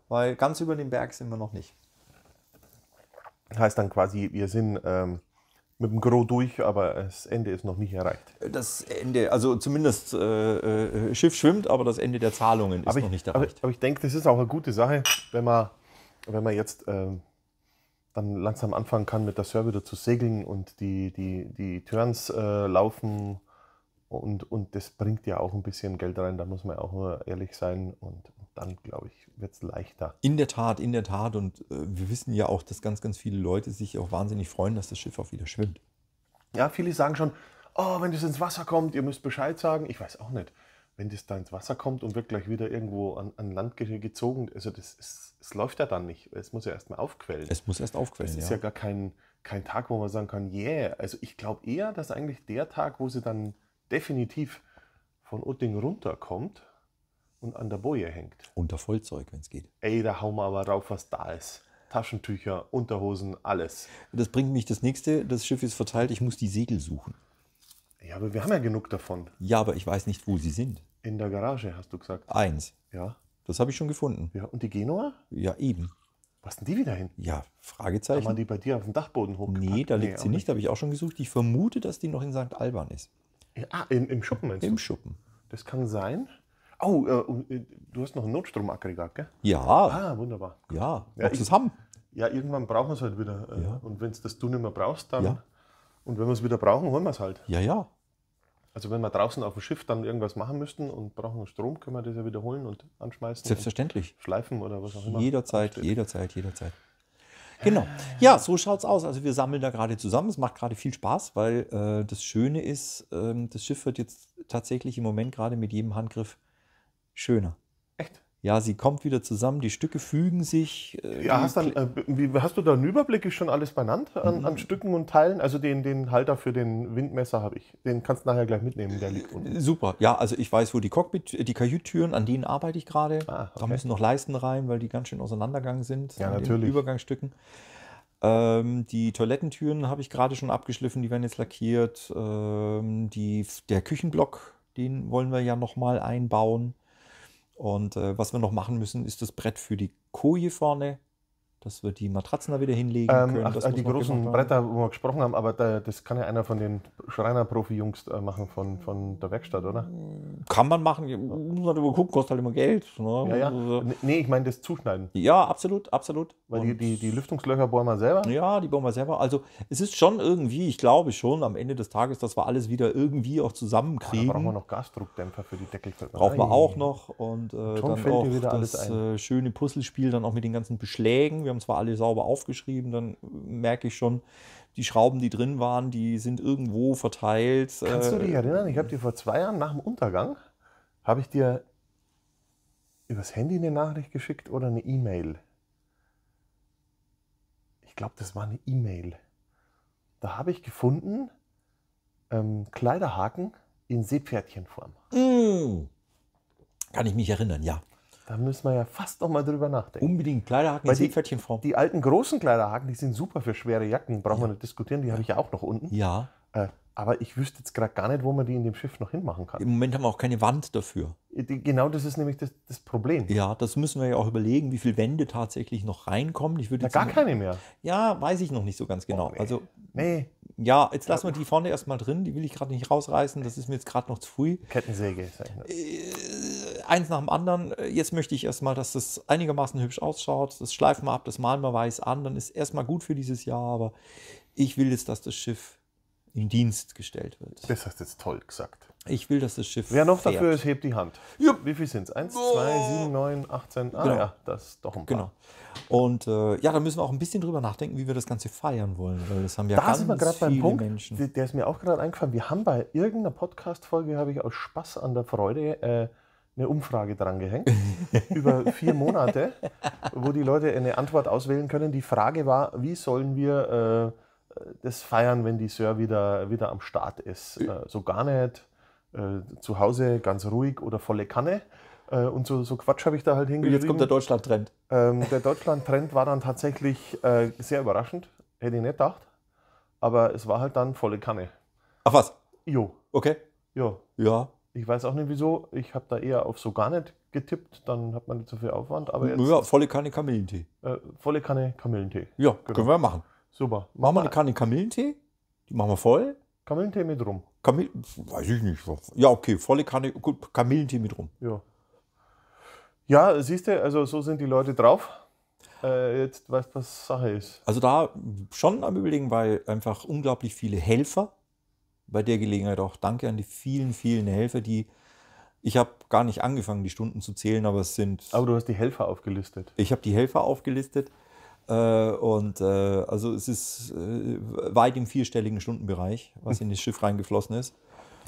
weil ganz über den Berg sind wir noch nicht. Heißt dann quasi, wir sind ähm, mit dem Gros durch, aber das Ende ist noch nicht erreicht. Das Ende, also zumindest äh, äh, Schiff schwimmt, aber das Ende der Zahlungen ist aber noch ich, nicht erreicht. Aber, aber ich denke, das ist auch eine gute Sache, wenn man, wenn man jetzt äh, dann langsam anfangen kann, mit der Server wieder zu segeln und die, die, die Turns äh, laufen. Und, und das bringt ja auch ein bisschen Geld rein, da muss man auch ehrlich sein. Und dann, glaube ich, wird es leichter. In der Tat, in der Tat. Und äh, wir wissen ja auch, dass ganz, ganz viele Leute sich auch wahnsinnig freuen, dass das Schiff auch wieder schwimmt. Ja, viele sagen schon, oh, wenn das ins Wasser kommt, ihr müsst Bescheid sagen. Ich weiß auch nicht, wenn das da ins Wasser kommt und wird gleich wieder irgendwo an, an Land gezogen, also das ist, es läuft ja dann nicht. Es muss ja erstmal aufquellen. Es muss erst aufquellen. Es ist ja, ja gar kein, kein Tag, wo man sagen kann, yeah. Also ich glaube eher, dass eigentlich der Tag, wo sie dann definitiv von Utting runterkommt, und an der Boje hängt. Unter Vollzeug, wenn es geht. Ey, da hauen wir aber rauf, was da ist. Taschentücher, Unterhosen, alles. Das bringt mich das nächste. Das Schiff ist verteilt, ich muss die Segel suchen. Ja, aber wir haben ja genug davon. Ja, aber ich weiß nicht, wo sie sind. In der Garage, hast du gesagt. Eins. Ja. Das habe ich schon gefunden. Ja, und die Genua? Ja, eben. Was denn die wieder hin? Ja, Fragezeichen. Haben die bei dir auf dem Dachboden hochgepackt? Nee, da liegt nee, sie nicht. Da habe ich auch schon gesucht. Ich vermute, dass die noch in St. Alban ist. Ah, im, im Schuppen meinst Im du? Im Schuppen. Das kann sein. Oh äh, oh, äh, du hast noch ein Notstromaggregat, gell? Ja. Ah, wunderbar. Ja, ja ob es haben. Ja, irgendwann brauchen wir es halt wieder. Äh, ja. Und wenn das du nicht mehr brauchst, dann. Ja. Und wenn wir es wieder brauchen, holen wir es halt. Ja, ja. Also wenn wir draußen auf dem Schiff dann irgendwas machen müssten und brauchen Strom, können wir das ja wiederholen und anschmeißen. Selbstverständlich. schleifen oder was auch immer. Jederzeit, ansteht. jederzeit, jederzeit. Genau. Ja, so schaut es aus. Also wir sammeln da gerade zusammen. Es macht gerade viel Spaß, weil äh, das Schöne ist, äh, das Schiff wird jetzt tatsächlich im Moment gerade mit jedem Handgriff schöner. Echt? Ja, sie kommt wieder zusammen, die Stücke fügen sich. Äh, ja, hast, dann, äh, wie, hast du da einen Überblick? Ist schon alles benannt an, an, Stücken und Teilen? Also den, den Halter für den Windmesser habe ich. Den kannst du nachher gleich mitnehmen, der liegt unten. Äh, super, ja, also ich weiß, wo die Cockpit, die Kajüttüren, an denen arbeite ich gerade. Ah, okay. Da müssen noch Leisten rein, weil die ganz schön auseinandergegangen sind. Ja, natürlich. Den Übergangsstücken. Ähm, die Toilettentüren habe ich gerade schon abgeschliffen, die werden jetzt lackiert. Ähm, die, der Küchenblock, den wollen wir ja nochmal einbauen. Und äh, was wir noch machen müssen, ist das Brett für die Koje vorne dass wir die Matratzen da wieder hinlegen ähm, können. Ähm, ach, äh, die großen genau Bretter, wo wir gesprochen haben, aber da, das kann ja einer von den Schreiner-Profi-Jungs äh, machen von, von der Werkstatt, oder? Kann man machen, muss man darüber gucken, kostet halt immer Geld. Ne? Ja, ja. Also, nee, ich meine das Zuschneiden. Ja, absolut, absolut. Weil die, die, die, Lüftungslöcher bohren wir selber? Ja, die bohren wir selber. Also es ist schon irgendwie, ich glaube schon am Ende des Tages, dass wir alles wieder irgendwie auch zusammenkriegen. Ja, da brauchen wir noch Gasdruckdämpfer für die Deckel. Brauchen wir auch noch und äh, dann auch das äh, schöne Puzzlespiel dann auch mit den ganzen Beschlägen. Wir haben zwar alle sauber aufgeschrieben, dann äh, merke ich schon, die Schrauben, die drin waren, die sind irgendwo verteilt. Äh. Kannst du dich erinnern? Ich habe dir vor zwei Jahren nach dem Untergang, habe ich dir übers Handy eine Nachricht geschickt oder eine E-Mail? Ich glaube, das war eine E-Mail. Da habe ich gefunden, ähm, Kleiderhaken in Seepferdchenform. Mm. Kann ich mich erinnern, ja. Da müssen wir ja fast noch mal drüber nachdenken. Unbedingt. Kleiderhaken Weil in Seepferdchenform. Die, die alten großen Kleiderhaken, die sind super für schwere Jacken. Brauchen ja. wir nicht diskutieren. Die habe ich ja auch noch unten. Ja. Äh, aber ich wüsste jetzt gerade gar nicht, wo man die in dem Schiff noch hinmachen kann. Im Moment haben wir auch keine Wand dafür. Äh, genau das ist nämlich das, das Problem. Ja, das müssen wir ja auch überlegen, wie viele Wände tatsächlich noch reinkommen. Ich würde Na, gar keine mehr. Ja, weiß ich noch nicht so ganz genau. Oh, nee. Also, nee. Ja, jetzt lassen wir die vorne erstmal drin. Die will ich gerade nicht rausreißen. Das ist mir jetzt gerade noch zu früh. Kettensäge ist eigentlich. Äh, eins nach dem anderen. Äh, jetzt möchte ich erstmal, dass das einigermaßen hübsch ausschaut. Das schleifen wir ab, das malen wir weiß an. Dann ist erstmal gut für dieses Jahr, aber ich will jetzt, dass das Schiff in Dienst gestellt wird. Das hast du jetzt toll gesagt. Ich will, dass das Schiff. Wer noch fährt. dafür ist, hebt die Hand. Ja. Wie viel sind es? 1, 2, 7, 9, 18. Ah genau. ja, das ist doch ein genau. paar. Genau. Und äh, ja, da müssen wir auch ein bisschen drüber nachdenken, wie wir das Ganze feiern wollen. Weil das haben ja da ganz sind wir gerade beim Punkt, Menschen. Der ist mir auch gerade eingefallen. Wir haben bei irgendeiner Podcast-Folge, habe ich aus Spaß an der Freude, äh, eine Umfrage drangehängt über vier Monate, wo die Leute eine Antwort auswählen können. Die Frage war, wie sollen wir äh, das feiern, wenn die Sir wieder, wieder am Start ist? Äh, so gar nicht, äh, zu Hause ganz ruhig oder volle Kanne. Äh, und so, so Quatsch habe ich da halt hingeschrieben. Jetzt kommt der Deutschland-Trend. Ähm, der Deutschland-Trend war dann tatsächlich äh, sehr überraschend, hätte ich nicht gedacht. Aber es war halt dann volle Kanne. Ach was? Jo. Okay. Jo. Ja. Ich weiß auch nicht wieso. Ich habe da eher auf so gar nicht getippt, dann hat man nicht so viel Aufwand. Aber jetzt, ja, volle Kanne Kamillentee. Äh, volle Kanne Kamillentee. Ja, genau. können wir machen. Super. Machen wir eine Kanne Kamillentee, die machen wir voll. Kamillentee mit rum. Kamil weiß ich nicht. Ja, okay, volle Kanne, gut, Kamillentee mit rum. Ja. Ja, siehst du, also so sind die Leute drauf. Äh, jetzt weißt du, was Sache ist. Also da schon am Überlegen, weil einfach unglaublich viele Helfer bei der Gelegenheit auch danke an die vielen, vielen Helfer, die ich habe gar nicht angefangen, die Stunden zu zählen, aber es sind. Aber du hast die Helfer aufgelistet. Ich habe die Helfer aufgelistet. Äh, und äh, also es ist äh, weit im vierstelligen Stundenbereich, was in das Schiff reingeflossen ist.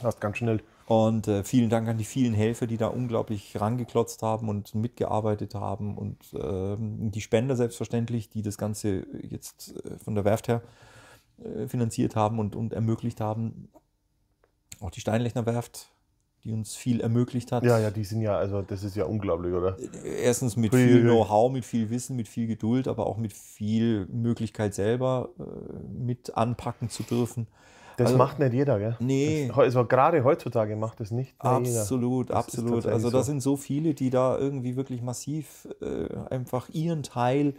Das ganz schnell. Und äh, vielen Dank an die vielen Helfer, die da unglaublich rangeklotzt haben und mitgearbeitet haben. Und ähm, die Spender selbstverständlich, die das Ganze jetzt äh, von der Werft her äh, finanziert haben und, und ermöglicht haben. Auch die Steinlechner Werft, die uns viel ermöglicht hat. Ja, ja, die sind ja, also das ist ja unglaublich, oder? Äh, erstens mit viel Know-how, mit viel Wissen, mit viel Geduld, aber auch mit viel Möglichkeit selber äh, mit anpacken zu dürfen. Das also, macht nicht jeder, gell? Nee. Das, also gerade heutzutage macht das nicht Absolut, das absolut. Also da so. sind so viele, die da irgendwie wirklich massiv äh, einfach ihren Teil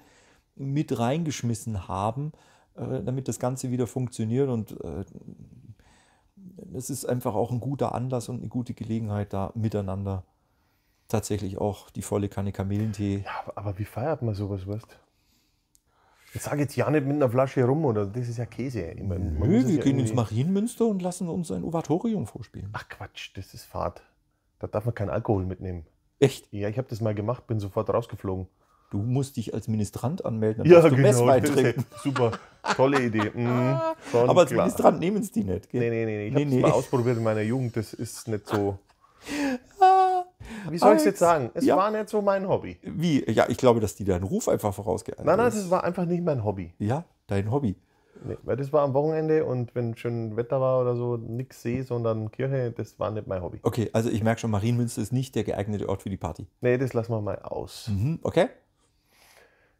mit reingeschmissen haben. Äh, damit das Ganze wieder funktioniert. Und äh, es ist einfach auch ein guter Anlass und eine gute Gelegenheit, da miteinander tatsächlich auch die volle Kanne Kamillentee. Ja, aber wie feiert man sowas, weißt du? Ich sage jetzt ja nicht mit einer Flasche rum, oder? Das ist ja Käse. Meine, Nö, wir ja gehen ins Marienmünster und lassen uns ein Ovatorium vorspielen. Ach Quatsch, das ist Fahrt. Da darf man keinen Alkohol mitnehmen. Echt? Ja, ich habe das mal gemacht, bin sofort rausgeflogen du musst dich als Ministrant anmelden, dann ja, darfst du genau, Messwein trinken. Super, tolle Idee. Mhm, Aber als klar. Ministrant nehmen sie die nicht. Gell? Nee, nee, nee, ich nee, habe nee. mal ausprobiert in meiner Jugend, das ist nicht so... Wie soll ich es jetzt sagen? Es ja. war nicht so mein Hobby. Wie? Ja, ich glaube, dass die deinen Ruf einfach vorausgeeilt Nein, nein, das war einfach nicht mein Hobby. Ja, dein Hobby. Nee, weil das war am Wochenende und wenn schön Wetter war oder so, nichts See, sondern Kirche, das war nicht mein Hobby. Okay, also ich merke schon, Marienmünster ist nicht der geeignete Ort für die Party. Nee, das lassen wir mal aus. Mhm, okay.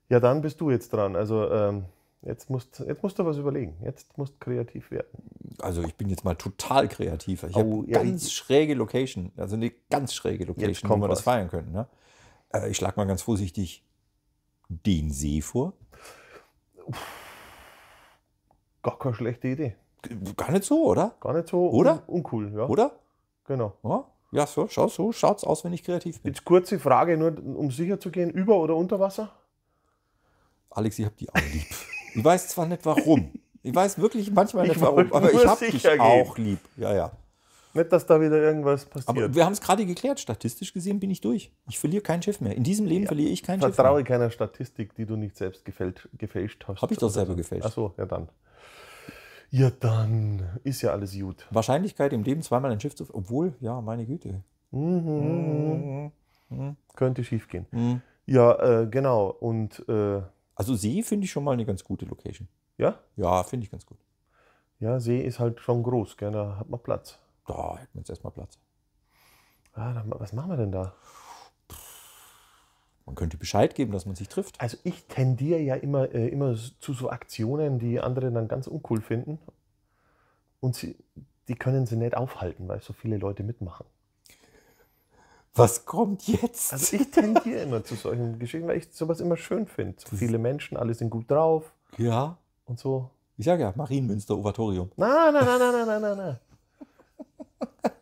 Ja, dann bist du jetzt dran. Also ähm, jetzt, musst, jetzt musst du was überlegen. Jetzt musst du kreativ werden. Also ich bin jetzt mal total kreativ. Ich oh, habe ja, ganz ich, schräge Location. Also eine ganz schräge Location, wo wir was. das feiern könnten. Ne? Äh, ich schlage mal ganz vorsichtig den See vor. Gar keine schlechte Idee. Gar nicht so, oder? Gar nicht so. Oder? Un uncool, ja. Oder? Genau. Ja? Ja, so, schau, so schaut's aus, wenn ich kreativ bin. Jetzt kurze Frage, nur um sicher zu gehen, über oder unter Wasser? Alex, ich habe die auch lieb. Ich weiß zwar nicht warum. Ich weiß wirklich manchmal nicht warum, aber ich hab dich gehen. auch lieb. Ja, ja. Nicht, dass da wieder irgendwas passiert. Aber wir haben es gerade geklärt. Statistisch gesehen bin ich durch. Ich verliere kein Schiff mehr. In diesem Leben ja. verliere ich kein Vertraue Schiff mehr. Vertraue keiner Statistik, die du nicht selbst gefälscht, gefälscht hast. Habe ich doch selber gefälscht. Ach so, ja dann. Ja dann. Ist ja alles gut. Wahrscheinlichkeit im Leben zweimal ein Schiff zu... Obwohl, ja, meine Güte. Mhm. Mhm. mhm. Könnte schief gehen. Mhm. Ja, äh, genau. Und äh, also See finde ich schon mal eine ganz gute Location. Ja? Ja, finde ich ganz gut. Ja, See ist halt schon groß, gerne da hat man Platz. Da hätten wir jetzt erstmal Platz. Ah, dann, was machen wir denn da? Man könnte Bescheid geben, dass man sich trifft. Also ich tendiere ja immer, äh, immer zu so Aktionen, die andere dann ganz uncool finden. Und sie, die können sie nicht aufhalten, weil so viele Leute mitmachen was kommt jetzt? Also ich tendiere immer zu solchen Geschichten, weil ich sowas immer schön finde. So viele Menschen, alle sind gut drauf. Ja. Und so. Ich sage ja, Marienmünster Ovatorium. Nein, nein, nein, nein, nein, nein, nein.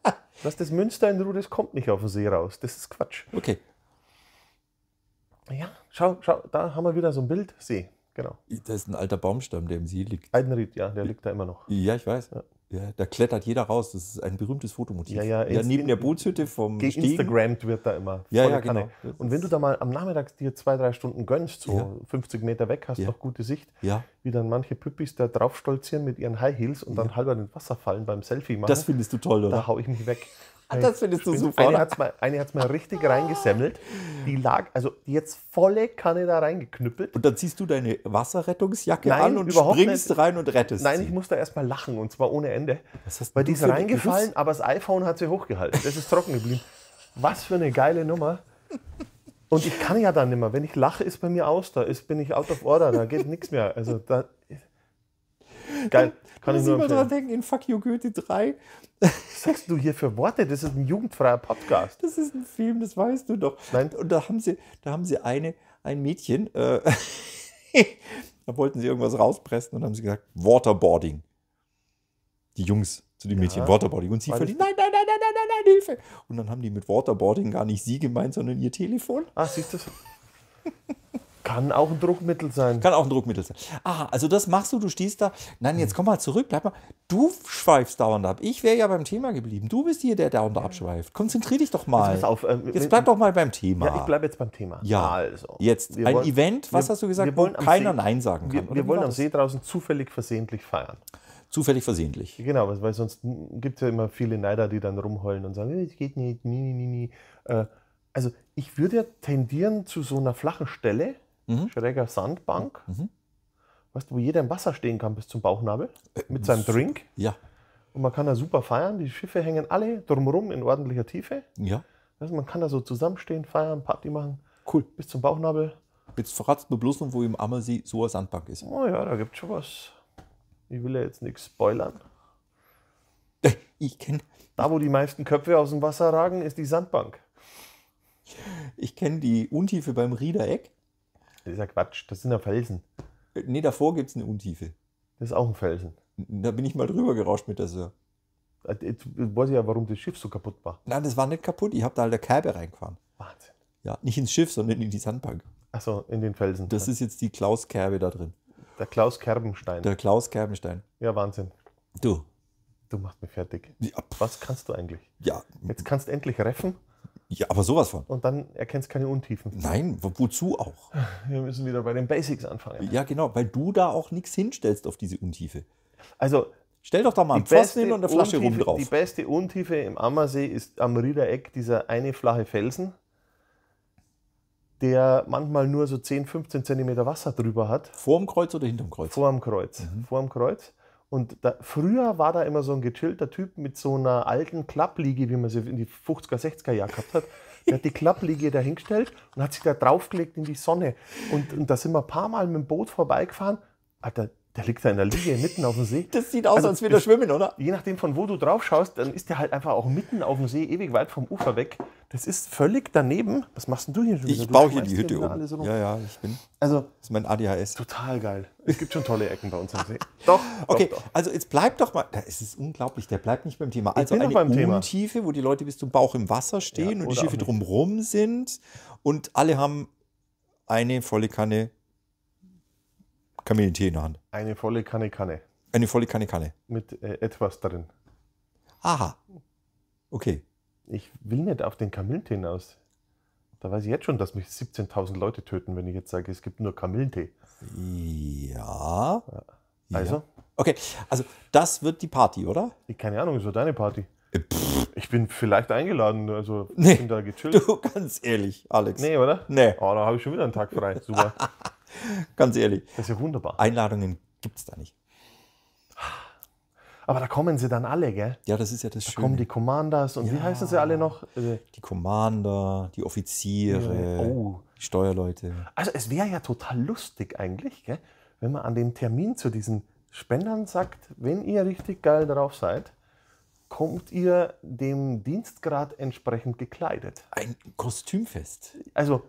na. Lass das Münster in Ruhe, ist, kommt nicht auf den See raus. Das ist Quatsch. Okay. Ja, schau, schau, da haben wir wieder so ein Bild. See, genau. Das ist ein alter Baumstamm, der im See liegt. Altenried, ja, der liegt da immer noch. Ja, ich weiß. Ja. Ja, da klettert jeder raus. Das ist ein berühmtes Fotomotiv. Ja, ja, ja neben der Bootshütte vom Geinstagrammt wird da immer. Ja, ja, genau. Kanne. genau. Und wenn du da mal am Nachmittag dir zwei, drei Stunden gönnst, so ja. 50 Meter weg, hast du ja. doch gute Sicht, ja. wie dann manche Püppis da drauf stolzieren mit ihren High Heels und dann halber in Wasser fallen beim Selfie machen. Das findest du toll, oder? Da hau ich mich weg das findest du super. Eine hat es mal, mal richtig reingesemmelt. Die lag, also jetzt volle Kanne da reingeknüppelt. Und dann ziehst du deine Wasserrettungsjacke Nein, an und springst nicht. rein und rettest. Nein, sie. ich muss da erstmal lachen und zwar ohne Ende. Was hast Weil die ist reingefallen, aber das iPhone hat sie hochgehalten. Das ist trocken geblieben. Was für eine geile Nummer. Und ich kann ja dann nicht mehr. Wenn ich lache, ist bei mir aus. Da ist, bin ich out of order. Da geht nichts mehr. Also da. Geil. Kann ich nur mal dran denken, in Fuck You Goethe 3. Was sagst du hier für Worte? Das ist ein jugendfreier Podcast. Das ist ein Film, das weißt du doch. Nein. Und da haben sie, da haben sie eine, ein Mädchen, äh, da wollten sie irgendwas rauspressen und haben sie gesagt, Waterboarding. Die Jungs zu den Mädchen, ja. Waterboarding. Und sie völlig, nein, nein, nein, nein, nein, nein, nein, Hilfe. Und dann haben die mit Waterboarding gar nicht sie gemeint, sondern ihr Telefon. Ach, siehst du? das? Kann auch ein Druckmittel sein. Kann auch ein Druckmittel sein. Ah, also das machst du, du stehst da. Nein, jetzt komm mal zurück, bleib mal. Du schweifst dauernd ab. Ich wäre ja beim Thema geblieben. Du bist hier, der dauernd abschweift. Konzentrier dich doch mal. Jetzt, pass auf, ähm, jetzt bleib doch mal beim Thema. Ja, ich bleibe jetzt beim Thema. Ja, also. Jetzt wir ein wollen, Event, was wir, hast du gesagt, wir wo keiner See, Nein sagen kann. Wir, wir wollen am See draußen zufällig versehentlich feiern zufällig versehentlich. Genau, weil sonst gibt es ja immer viele Neider, die dann rumheulen und sagen, äh, es geht nicht, nie, nie, nie. Äh, also ich würde ja tendieren zu so einer flachen Stelle, mhm. schräger Sandbank. Mhm. Weißt du, wo jeder im Wasser stehen kann bis zum Bauchnabel äh, mit seinem Drink. Ja. Und man kann da super feiern. Die Schiffe hängen alle drumherum in ordentlicher Tiefe. Ja. Also man kann da so zusammenstehen, feiern, Party machen. Cool. Bis zum Bauchnabel. Jetzt verratst du bloß noch, wo im Ammersee so eine Sandbank ist. Oh ja, da gibt es schon was. Ich will ja jetzt nichts spoilern. Äh, ich kenne. Da, wo die meisten Köpfe aus dem Wasser ragen, ist die Sandbank. Ich kenne die Untiefe beim Riedereck das ist ja Quatsch, das sind ja Felsen. Äh, nee, davor gibt es eine Untiefe. Das ist auch ein Felsen. Da bin ich mal drüber gerauscht mit der Sir. Äh, jetzt äh, weiß ich ja, warum das Schiff so kaputt war. Nein, das war nicht kaputt. Ich habe da halt der Kerbe reingefahren. Wahnsinn. Ja, nicht ins Schiff, sondern in die Sandbank. Achso, in den Felsen. Das ist jetzt die Klaus-Kerbe da drin. Der Klaus Kerbenstein. Der Klaus Kerbenstein. Ja, Wahnsinn. Du. Du machst mich fertig. Ja, Was kannst du eigentlich? Ja. Jetzt kannst du endlich reffen. Ja, aber sowas von. Und dann erkennst keine Untiefen. Nein, wo, wozu auch? Wir müssen wieder bei den Basics anfangen. Ja, genau, weil du da auch nichts hinstellst auf diese Untiefe. Also, Stell doch da mal einen Pfosten hin und eine Flasche Untiefe, rum drauf. Die beste Untiefe im Ammersee ist am Riedereck dieser eine flache Felsen, der manchmal nur so 10, 15 Zentimeter Wasser drüber hat. Vor dem Kreuz oder hinterm Kreuz? Vorm Kreuz. Mhm. Vorm Kreuz. Und da, früher war da immer so ein gechillter Typ mit so einer alten Klappliege, wie man sie in die 50er, 60er Jahre gehabt hat. Der hat die Klappliege dahingestellt und hat sich da draufgelegt in die Sonne. Und, und da sind wir ein paar Mal mit dem Boot vorbeigefahren. Alter, der liegt da in der Liege mitten auf dem See. Das sieht aus, also, als würde er schwimmen, oder? Je nachdem, von wo du drauf schaust, dann ist der halt einfach auch mitten auf dem See, ewig weit vom Ufer weg. Das ist völlig daneben. Was machst denn du hier? Ich du baue hier die Hütte um. So ja, ja, ich bin. Also, das ist mein ADHS. Total geil. Es gibt schon tolle Ecken bei uns am See. doch. Okay, doch, doch. also jetzt bleib doch mal. Es ist unglaublich, der bleibt nicht beim Thema. Also eine beim Untiefe, Thema. wo die Leute bis zum Bauch im Wasser stehen ja, und die Schiffe drumrum sind und alle haben eine volle Kanne Kamillentee in der Hand. Eine volle Kanne Kanne. Eine volle Kanne Kanne. Mit äh, etwas drin. Aha. Okay. Ich will nicht auf den Kamillentee hinaus. Da weiß ich jetzt schon, dass mich 17.000 Leute töten, wenn ich jetzt sage, es gibt nur Kamillentee. Ja. ja. Also? Okay, also das wird die Party, oder? Ich, keine Ahnung, es wird deine Party. Äh, pff. Ich bin vielleicht eingeladen, also nee, bin da gechillt. Du, ganz ehrlich, Alex. Nee, oder? Nee. Oh, da habe ich schon wieder einen Tag frei. Super. Ganz ehrlich. Das ist ja wunderbar. Einladungen gibt es da nicht. Aber da kommen sie dann alle, gell? Ja, das ist ja das da Schöne. kommen die Commanders und ja, wie heißen sie alle noch? Äh, die Commander, die Offiziere, ja. oh. die Steuerleute. Also es wäre ja total lustig eigentlich, gell? wenn man an dem Termin zu diesen Spendern sagt, wenn ihr richtig geil drauf seid, kommt ihr dem Dienstgrad entsprechend gekleidet. Ein Kostümfest. Also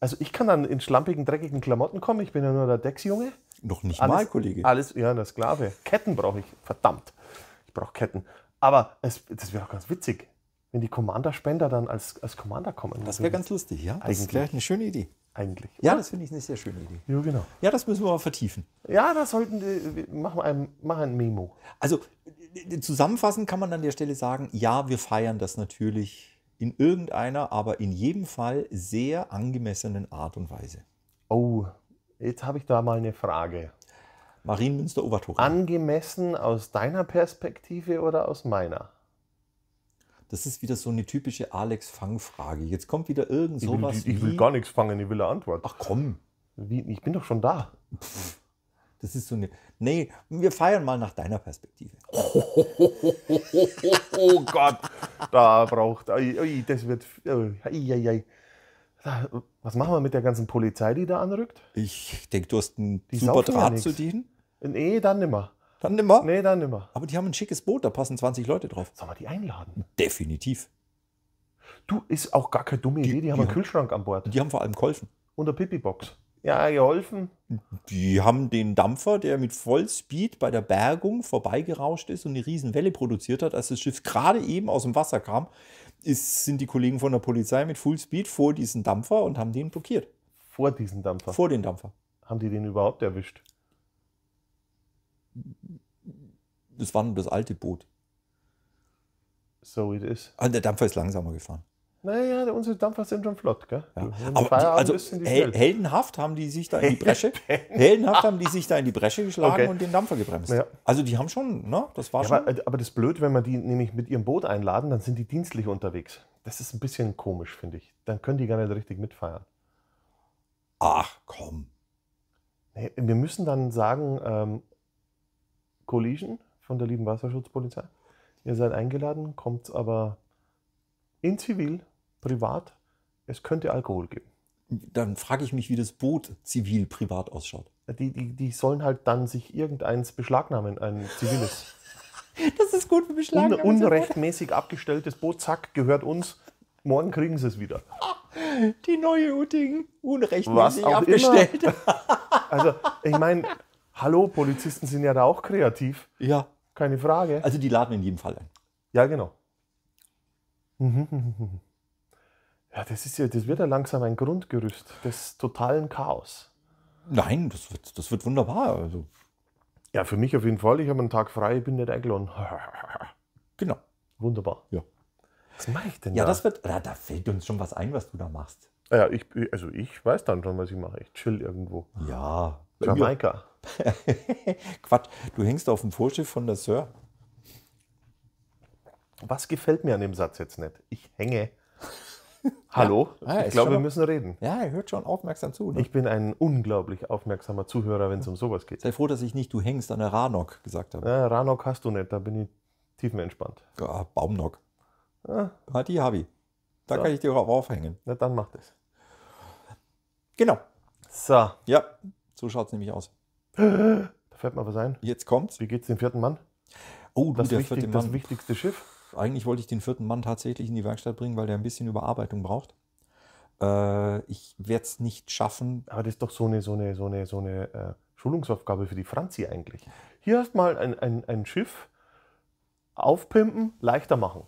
also ich kann dann in schlampigen, dreckigen Klamotten kommen. Ich bin ja nur der Decksjunge. Noch nicht alles, mal, Kollege. Alles, ja, der Sklave. Ketten brauche ich. Verdammt. Ich brauche Ketten. Aber es, das wäre auch ganz witzig, wenn die Commander-Spender dann als, als Commander kommen. Das wäre ganz lustig, ja. Eigentlich. Das ist eine schöne Idee. Eigentlich. Ja, oder? das finde ich eine sehr schöne Idee. Ja, genau. Ja, das müssen wir mal vertiefen. Ja, da sollten äh, wir machen, ein, machen ein Memo. Also äh, äh, zusammenfassend kann man an der Stelle sagen, ja, wir feiern das natürlich in irgendeiner, aber in jedem Fall sehr angemessenen Art und Weise. Oh, jetzt habe ich da mal eine Frage. Marienmünster-Oberthofen. Angemessen aus deiner Perspektive oder aus meiner? Das ist wieder so eine typische Alex-Fang-Frage. Jetzt kommt wieder irgend sowas. Ich will, ich will gar nichts fangen, ich will eine Antwort. Ach komm. Wie, ich bin doch schon da. das ist so eine. Nee, wir feiern mal nach deiner Perspektive. Oh, oh, oh, oh Gott da braucht. Ui, das wird. Ui, ui, Was machen wir mit der ganzen Polizei, die da anrückt? Ich denke, du hast einen die super Draht ja zu denen. Nee, dann nimmer. Dann nimmer? Nee, dann nimmer. Aber die haben ein schickes Boot, da passen 20 Leute drauf. Sollen wir die einladen? Definitiv. Du, ist auch gar keine dumme die, Idee, die, die haben einen Kühlschrank an Bord. Die haben vor allem Kolfen. Und eine Pipi-Box ja, geholfen? Die haben den Dampfer, der mit Vollspeed bei der Bergung vorbeigerauscht ist und eine Riesenwelle produziert hat, als das Schiff gerade eben aus dem Wasser kam, ist, sind die Kollegen von der Polizei mit Fullspeed vor diesen Dampfer und haben den blockiert. Vor diesen Dampfer? Vor den Dampfer. Haben die den überhaupt erwischt? Das war nur das alte Boot. So it is. Und ah, der Dampfer ist langsamer gefahren. Naja, unsere Dampfer sind schon flott, gell? Ja. Aber also heldenhaft haben die sich da in die Bresche, heldenhaft haben die sich da in die Bresche geschlagen okay. und den Dampfer gebremst. Ja. Also die haben schon, ne? Das war ja, schon. Aber, äh, aber das Blöde, wenn man die nämlich mit ihrem Boot einladen, dann sind die dienstlich unterwegs. Das ist ein bisschen komisch, finde ich. Dann können die gar nicht richtig mitfeiern. Ach komm. wir müssen dann sagen, ähm, Collision von der lieben Wasserschutzpolizei. Ihr seid eingeladen, kommt aber in zivil, privat, es könnte Alkohol geben. Dann frage ich mich, wie das Boot zivil, privat ausschaut. Die, die, die sollen halt dann sich irgendeins beschlagnahmen, ein ziviles. Das ist gut für beschlagnahmen. Un unrechtmäßig abgestelltes Boot, zack, gehört uns. Morgen kriegen sie es wieder. Die neue Uting, unrechtmäßig abgestellt. also, ich meine, hallo, Polizisten sind ja da auch kreativ. Ja. Keine Frage. Also, die laden in jedem Fall ein. Ja, genau. Ja, das, ist ja, das wird ja langsam ein Grundgerüst des totalen Chaos. Nein, das wird, das wird wunderbar. Also. Ja, für mich auf jeden Fall. Ich habe einen Tag frei, ich bin nicht eingeladen. genau. Wunderbar. Ja. Was mache ich denn ja, da? Ja, da, da fällt uns schon was ein, was du da machst. Ah ja, ich, also ich weiß dann schon, was ich mache. Ich chill irgendwo. Ja. Jamaika. Quatsch, du hängst auf dem Vorschiff von der Sir was gefällt mir an dem Satz jetzt nicht? Ich hänge. Hallo? Ja. ich glaube, wir müssen reden. Ja, er hört schon aufmerksam zu. Ne? Ich bin ein unglaublich aufmerksamer Zuhörer, wenn es um sowas geht. Sei froh, dass ich nicht du hängst an der Ranok gesagt habe. Ja, Ranok hast du nicht, da bin ich tiefenentspannt. Ja, Baumnock. Ja. Ah. ah, die habe ich. Da so. kann ich dir auch aufhängen. Na, dann mach das. Genau. So. Ja, so schaut es nämlich aus. Da fällt mal was ein. Jetzt kommt's. Wie geht's dem vierten Mann? Oh, das, wichtig, das wichtigste Schiff eigentlich wollte ich den vierten Mann tatsächlich in die Werkstatt bringen, weil der ein bisschen Überarbeitung braucht. Äh, ich werde es nicht schaffen. Aber das ist doch so eine, so eine, so eine, so eine äh, Schulungsaufgabe für die Franzi eigentlich. Hier hast mal ein, ein, ein Schiff aufpimpen, leichter machen.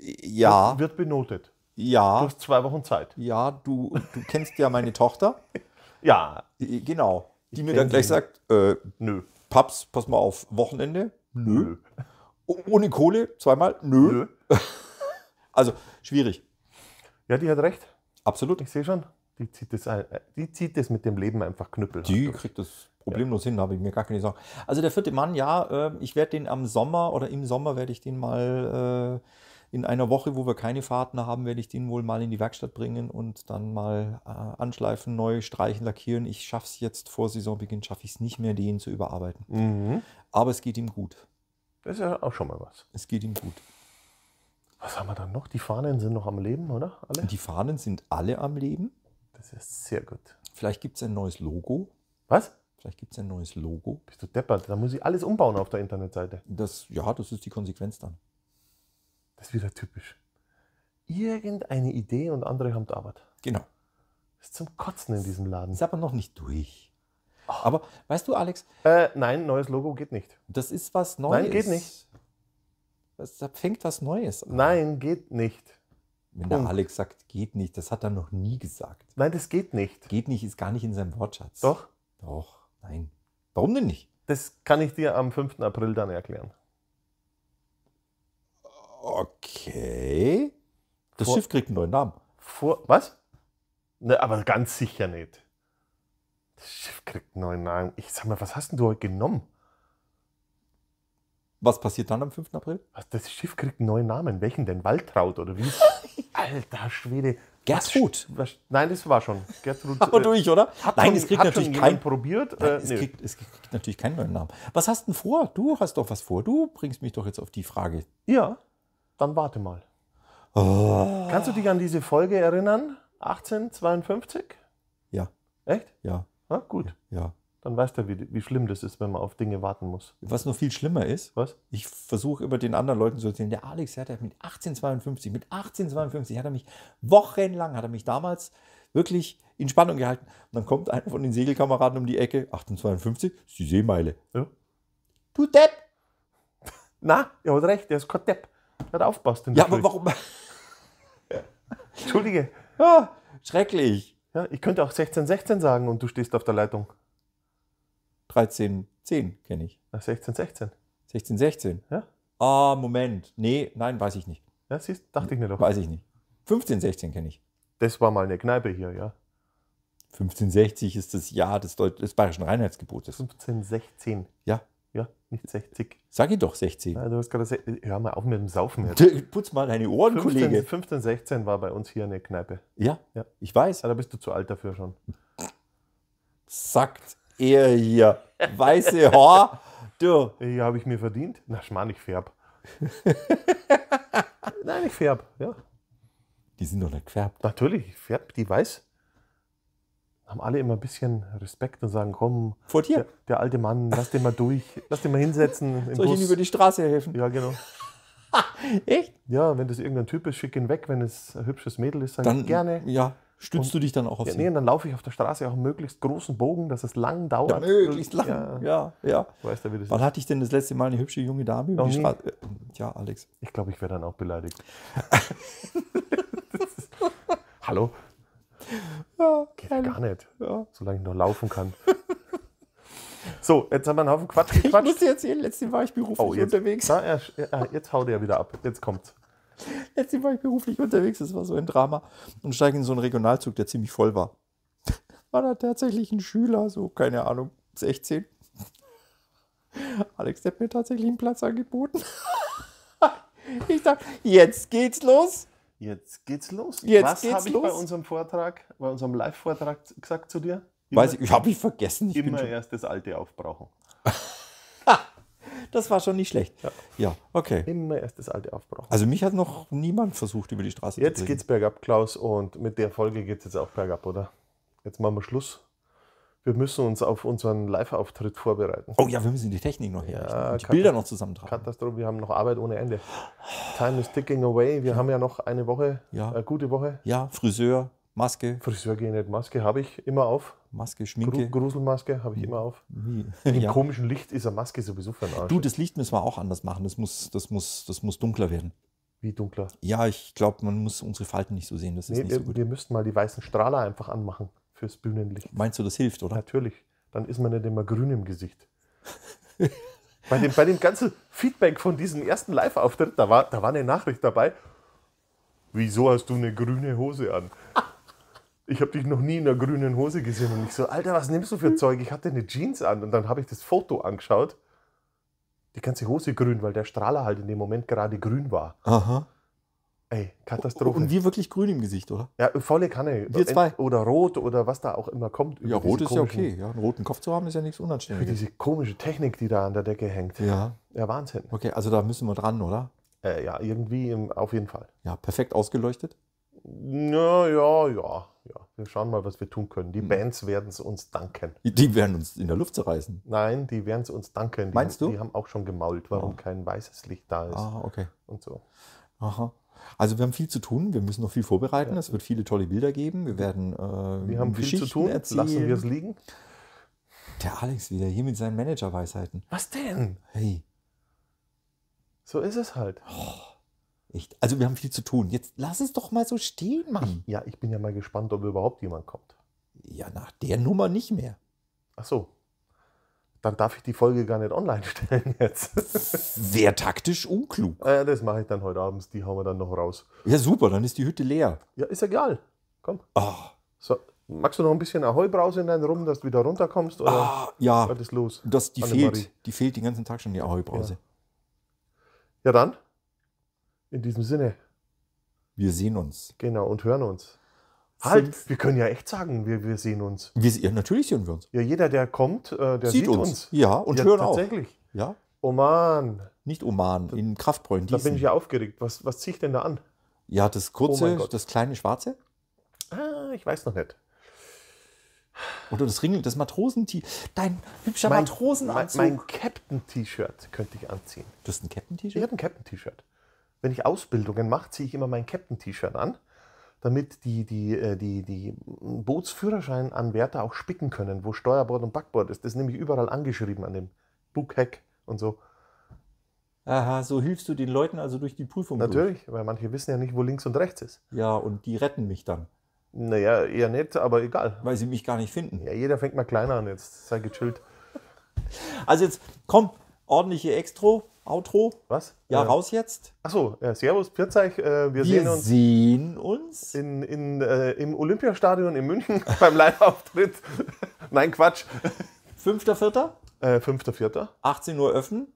Ja. Das wird benotet. Ja. Du hast zwei Wochen Zeit. Ja, du, du kennst ja meine Tochter. Ja. Genau. Die ich mir dann gleich sagt, äh, nö. Paps, pass mal auf, Wochenende? Nö. Ohne Kohle zweimal? Nö. Nö. also schwierig. Ja, die hat recht. Absolut. Ich sehe schon. Die zieht, das, äh, die zieht das mit dem Leben einfach knüppel. Die kriegt das problemlos ja. hin, habe ich mir gar keine Sorgen. Also der vierte Mann, ja, ähm, ich werde den am Sommer oder im Sommer werde ich den mal äh, in einer Woche, wo wir keine Fahrten haben, werde ich den wohl mal in die Werkstatt bringen und dann mal äh, anschleifen, neu streichen, lackieren. Ich schaffe es jetzt vor Saisonbeginn, schaffe ich es nicht mehr, den zu überarbeiten. Mhm. Aber es geht ihm gut. Das ist ja auch schon mal was. Es geht ihm gut. Was haben wir dann noch? Die Fahnen sind noch am Leben, oder? Alle? Die Fahnen sind alle am Leben. Das ist sehr gut. Vielleicht gibt es ein neues Logo. Was? Vielleicht gibt es ein neues Logo. Bist du deppert? Da muss ich alles umbauen auf der Internetseite. Das, ja, das ist die Konsequenz dann. Das ist wieder typisch. Irgendeine Idee und andere haben die Arbeit. Genau. Das ist zum Kotzen in diesem Laden. Ist aber noch nicht durch. Oh. Aber weißt du, Alex? Äh, nein, neues Logo geht nicht. Das ist was Neues. Nein, geht nicht. Das, da fängt was Neues an. Nein, geht nicht. Wenn Punkt. der Alex sagt, geht nicht, das hat er noch nie gesagt. Nein, das geht nicht. Geht nicht ist gar nicht in seinem Wortschatz. Doch. Doch, nein. Warum denn nicht? Das kann ich dir am 5. April dann erklären. Okay. Das Vor Schiff kriegt einen neuen Namen. Vor, was? Ne, aber ganz sicher nicht. Das Schiff kriegt einen neuen Namen. Ich sag mal, was hast denn du heute genommen? Was passiert dann am 5. April? Was, das Schiff kriegt einen neuen Namen. Welchen denn? Waldtraut oder wie? Alter Schwede. Gertrud. Was, was, nein, das war schon. Gertrud. Aber äh, durch, oder? Nein, schon, es kriegt natürlich keinen. probiert. Nein, äh, es, kriegt, es, kriegt, natürlich keinen neuen Namen. Was hast denn vor? Du hast doch was vor. Du bringst mich doch jetzt auf die Frage. Ja, dann warte mal. Oh. Kannst du dich an diese Folge erinnern? 1852? Ja. Echt? Ja. Ah, gut. Ja. Dann weißt du, wie, wie schlimm das ist, wenn man auf Dinge warten muss. Was noch viel schlimmer ist, Was? ich versuche über den anderen Leuten zu erzählen, der Alex der hat ja mit 1852, mit 1852 hat er mich wochenlang, hat er mich damals wirklich in Spannung gehalten. Und dann kommt einer von den Segelkameraden um die Ecke, 1852, ist die Seemeile. Ja. Du Depp! Na, ihr habt recht, er ist kein Depp. Der hat aufpasst. Ja, Schuld. aber warum? Entschuldige. Ja, schrecklich. Ja, ich könnte auch 1616 sagen und du stehst auf der Leitung. 1310 kenne ich. Na, 1616? 16. Ja. Ah, Moment. Nee, nein, weiß ich nicht. Ja, siehst, dachte ich mir doch. Weiß ich nicht. 1516 kenne ich. Das war mal eine Kneipe hier, ja. 1560 ist das Jahr des, Deut des Bayerischen Reinheitsgebotes. 1516. Ja. Ja, nicht 60. Sag ich doch 60. Ja, du hast gerade 16. Hör mal auf mit dem Saufen jetzt. Putz mal deine Ohren, 15, Kollege. 15, 16 war bei uns hier eine Kneipe. Ja, ja. ich weiß. Ja, ah, da bist du zu alt dafür schon. Sagt er hier. Weiße Haar. Du. Ja, äh, habe ich mir verdient. Na, schmarrn, ich färb. Nein, ich färb, ja. Die sind doch nicht gefärbt. Natürlich, ich färb die weiß haben alle immer ein bisschen Respekt und sagen, komm, Vor dir. Der, der alte Mann, lass den mal durch, lass den mal hinsetzen. Im Soll Bus. ich ihm über die Straße helfen? Ja, genau. Echt? Ja, wenn das irgendein Typ ist, schick ihn weg. Wenn es ein hübsches Mädel ist, sag dann gerne. Ja, stützt und, du dich dann auch auf ja, Nee, und dann laufe ich auf der Straße auch einen möglichst großen Bogen, dass es lang dauert. Ja, möglichst lang. Ja, ja. ja. Weißt du, wie das Wann ist? hatte ich denn das letzte Mal eine hübsche junge Dame über die Straße? Äh, ja, Alex. Ich glaube, ich wäre dann auch beleidigt. Hallo? Ja, gerne. Gar nicht. Ja. Solange ich noch laufen kann. so, jetzt haben wir einen Haufen Quatsch gequatscht. Ich muss dir erzählen, letztens war ich beruflich oh, jetzt, unterwegs. Da, er, er, jetzt haut er wieder ab. Jetzt kommt's. Letztens war ich beruflich unterwegs, das war so ein Drama. Und steige in so einen Regionalzug, der ziemlich voll war. War da tatsächlich ein Schüler, so, keine Ahnung, 16. Alex, der hat mir tatsächlich einen Platz angeboten. Ich dachte, jetzt geht's los. Jetzt geht's los. Jetzt Was habe ich bei unserem Vortrag, bei unserem Live-Vortrag gesagt zu dir? Immer, Weiß ich, habe ich vergessen. Ich immer erst das Alte aufbrauchen. das war schon nicht schlecht. Ja. ja, okay. Immer erst das Alte aufbrauchen. Also mich hat noch niemand versucht, über die Straße jetzt zu zu Jetzt geht's bergab, Klaus, und mit der Folge geht's jetzt auch bergab, oder? Jetzt machen wir Schluss wir müssen uns auf unseren Live-Auftritt vorbereiten. Oh ja, wir müssen die Technik noch her. Ja, die Bilder noch zusammentragen. Katastrophe, wir haben noch Arbeit ohne Ende. Time is ticking away. Wir ja. haben ja noch eine Woche, ja. eine äh, gute Woche. Ja, Friseur, Maske. Friseur gehen nicht. Maske habe ich immer auf. Maske, Schminke. Gru Gruselmaske habe ich immer auf. Wie? Im ja. komischen Licht ist eine Maske sowieso für den Arsch. Du, das Licht müssen wir auch anders machen. Das muss, das muss, das muss dunkler werden. Wie dunkler? Ja, ich glaube, man muss unsere Falten nicht so sehen. Das ist nee, nicht so gut. Wir müssten mal die weißen Strahler einfach anmachen fürs Bühnenlicht. Meinst du, das hilft, oder? Natürlich. Dann ist man nicht immer grün im Gesicht. bei, dem, bei dem ganzen Feedback von diesem ersten Live-Auftritt, da war, da war eine Nachricht dabei. Wieso hast du eine grüne Hose an? ich habe dich noch nie in einer grünen Hose gesehen. Und ich so, Alter, was nimmst du für Zeug? Ich hatte eine Jeans an. Und dann habe ich das Foto angeschaut. Die ganze Hose grün, weil der Strahler halt in dem Moment gerade grün war. Aha. Ey, Katastrophe. Und wir wirklich grün im Gesicht, oder? Ja, volle Kanne. Wir zwei. Oder rot oder was da auch immer kommt. Ja, rot ist ja okay. Ja, einen roten Kopf zu haben ist ja nichts Unanständiges. Für diese komische Technik, die da an der Decke hängt. Ja. Ja, Wahnsinn. Okay, also da müssen wir dran, oder? Äh, ja, irgendwie im, auf jeden Fall. Ja, perfekt ausgeleuchtet? Ja, ja, ja, ja. Wir schauen mal, was wir tun können. Die mhm. Bands werden es uns danken. Die werden uns in der Luft zerreißen. Nein, die werden es uns danken. Die Meinst du? Die haben auch schon gemault, warum oh. kein weißes Licht da ist. Ah, okay. Und so. Aha. Also wir haben viel zu tun, wir müssen noch viel vorbereiten, ja. es wird viele tolle Bilder geben, wir werden äh, Wir haben viel zu tun, erzählen. lassen wir es liegen. Der Alex wieder hier mit seinen Managerweisheiten. Was denn? Hey. So ist es halt. Oh, echt. Also wir haben viel zu tun. Jetzt lass es doch mal so stehen, Mann. Ich, ja, ich bin ja mal gespannt, ob überhaupt jemand kommt. Ja, nach der Nummer nicht mehr. Ach so dann darf ich die Folge gar nicht online stellen jetzt. Sehr taktisch unklug. Äh, ah das mache ich dann heute abends, die hauen wir dann noch raus. Ja, super, dann ist die Hütte leer. Ja, ist egal. Komm. Oh. So, magst du noch ein bisschen Ahoi-Brause in deinen Rum, dass du wieder runterkommst? Oder ah, ja. Was ist los? Das, die, fehlt, die fehlt den ganzen Tag schon, die Ahoi-Brause. Ja. ja, dann, in diesem Sinne. Wir sehen uns. Genau, und hören uns. Halt, wir können ja echt sagen, wir, wir sehen uns. Wir, ja, natürlich sehen wir uns. Ja, jeder, der kommt, äh, der sieht, sieht uns. uns. Ja, und ja, hören tatsächlich. auch. Tatsächlich. Ja. Oman. Oh nicht Oman, oh da, in Kraftbräun. Da bin ich ja aufgeregt. Was, was ziehe ich denn da an? Ja, das kurze, oh das kleine schwarze. Ah, ich weiß noch nicht. Oder das Ringel, das matrosen t shirt Dein hübscher mein, Matrosenanzug. Mein, mein Captain-T-Shirt könnte ich anziehen. Du hast ein Captain-T-Shirt? Ich habe ein Captain-T-Shirt. Wenn ich Ausbildungen mache, ziehe ich immer mein Captain-T-Shirt an damit die, die, äh, die, die Bootsführerscheinanwärter auch spicken können, wo Steuerbord und Backbord ist. Das ist nämlich überall angeschrieben an dem Bookheck und so. Aha, so hilfst du den Leuten also durch die Prüfung. Natürlich, durch. weil manche wissen ja nicht, wo links und rechts ist. Ja, und die retten mich dann. Naja, eher nicht, aber egal. Weil sie mich gar nicht finden. Ja, jeder fängt mal kleiner an jetzt. Sei gechillt. Also jetzt, komm, ordentliche Extro. Outro. Was? Ja, äh, raus jetzt. Achso, äh, Servus, Pfiat euch. Äh, wir, wir sehen uns, sehen uns? In, in, äh, im Olympiastadion in München beim Live-Auftritt. Nein, Quatsch. 5.4. Äh, 5.4. 18 Uhr öffnen.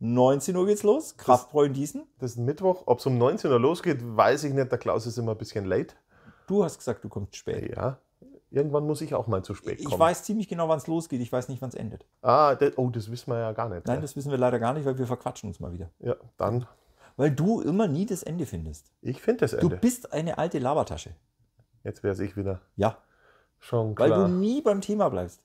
19 Uhr geht's los. Kraftbräu in Diesen. Das ist ein Mittwoch. Ob es um 19 Uhr losgeht, weiß ich nicht. Der Klaus ist immer ein bisschen late. Du hast gesagt, du kommst spät. Ja. Irgendwann muss ich auch mal zu spät kommen. Ich weiß ziemlich genau, wann es losgeht. Ich weiß nicht, wann es endet. Ah, das, oh, das wissen wir ja gar nicht. Nein, ja. das wissen wir leider gar nicht, weil wir verquatschen uns mal wieder. Ja, dann. Weil du immer nie das Ende findest. Ich finde das Ende. Du bist eine alte Labertasche. Jetzt wäre es ich wieder. Ja. Schon klar. Weil du nie beim Thema bleibst.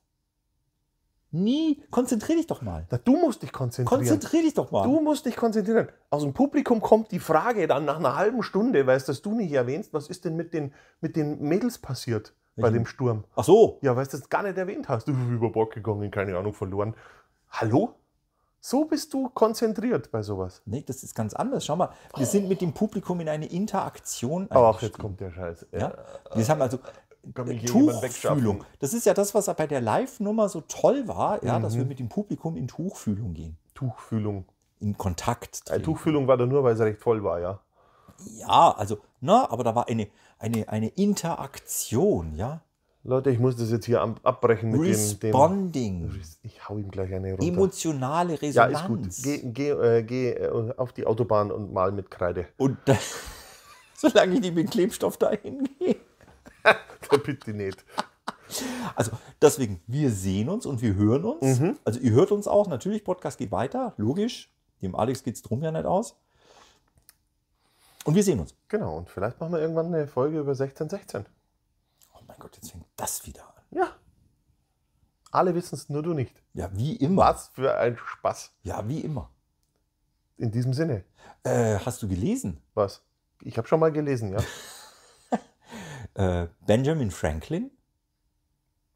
Nie. Konzentrier dich doch mal. Na, du musst dich konzentrieren. Konzentrier dich doch mal. Du musst dich konzentrieren. Aus dem Publikum kommt die Frage dann nach einer halben Stunde, weißt dass du nicht erwähnst, was ist denn mit den, mit den Mädels passiert? bei dem Sturm. Ach so. Ja, weil du es gar nicht erwähnt hast. Du Über Bord gegangen, keine Ahnung, verloren. Hallo? So bist du konzentriert bei sowas. Nee, das ist ganz anders. Schau mal, wir sind mit dem Publikum in eine Interaktion. Aber auch jetzt kommt der Scheiß. Ja? Wir haben also Tuchfühlung. Das ist ja das, was bei der Live-Nummer so toll war, ja, mhm. dass wir mhm. mit dem Publikum in Tuchfühlung gehen. Tuchfühlung. In Kontakt. Treten. Tuchfühlung war da nur, weil es recht voll war, ja. Ja, also, na, aber da war eine, eine, eine Interaktion, ja. Leute, ich muss das jetzt hier abbrechen mit Responding. dem. Responding. Ich hau ihm gleich eine runter. Emotionale Resonanz. Ja, ist gut. Geh, geh, äh, geh äh, auf die Autobahn und mal mit Kreide. Und äh, solange ich nicht mit Klebstoff dahin gehe. Bitte nicht. Also deswegen, wir sehen uns und wir hören uns. Mhm. Also ihr hört uns auch, natürlich, Podcast geht weiter, logisch. Dem Alex geht es drum ja nicht aus. Und wir sehen uns. Genau, und vielleicht machen wir irgendwann eine Folge über 1616. Oh mein Gott, jetzt fängt das wieder an. Ja. Alle wissen es, nur du nicht. Ja, wie immer. Was für ein Spaß. Ja, wie immer. In diesem Sinne. Äh, hast du gelesen? Was? Ich habe schon mal gelesen, ja. Äh, Benjamin Franklin?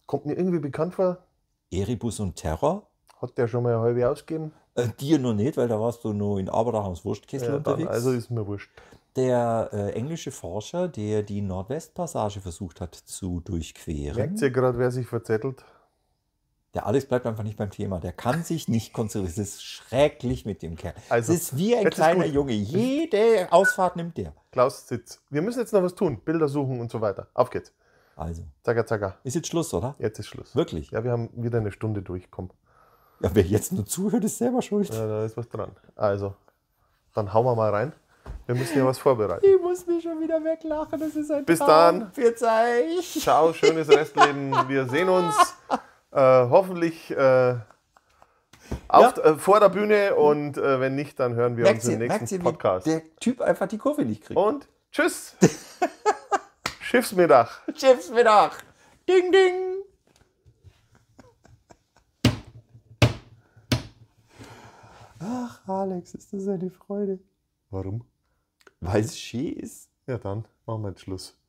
Kommt mir irgendwie bekannt vor. Eribus und Terror? Hat der schon mal eine halbe ausgegeben? Äh, dir nur nicht, weil da warst du nur in Abrahams Wurstkessel ja, unterwegs. also ist mir wurscht der äh, englische Forscher, der die Nordwestpassage versucht hat zu durchqueren. Merkt ihr gerade, wer sich verzettelt? Der Alex bleibt einfach nicht beim Thema. Der kann sich nicht konzentrieren. Es ist schrecklich mit dem Kerl. Also, es ist wie ein kleiner Junge. Jede Ausfahrt nimmt der. Klaus Sitz. Wir müssen jetzt noch was tun. Bilder suchen und so weiter. Auf geht's. Also. Zacker, zacker. Ist jetzt Schluss, oder? Jetzt ist Schluss. Wirklich? Ja, wir haben wieder eine Stunde durchkommen. Ja, wer jetzt nur zuhört, ist selber schuld. Ja, da ist was dran. Also, dann hauen wir mal rein. Wir müssen ja was vorbereiten. Ich muss mich schon wieder weglachen. Das ist ein Bis Traum. dann. Verzeih. Ciao, schönes Restleben. Wir sehen uns äh, hoffentlich äh, auf, ja. äh, vor der Bühne und äh, wenn nicht, dann hören wir merkt uns im ihr, nächsten Podcast. der Typ einfach die Kurve nicht kriegt. Und tschüss. Schiffsmittag. Schiffsmittag. Ding, ding. Ach, Alex, ist das eine Freude. Warum? Weil es Ski ist? Ja, dann machen wir jetzt Schluss.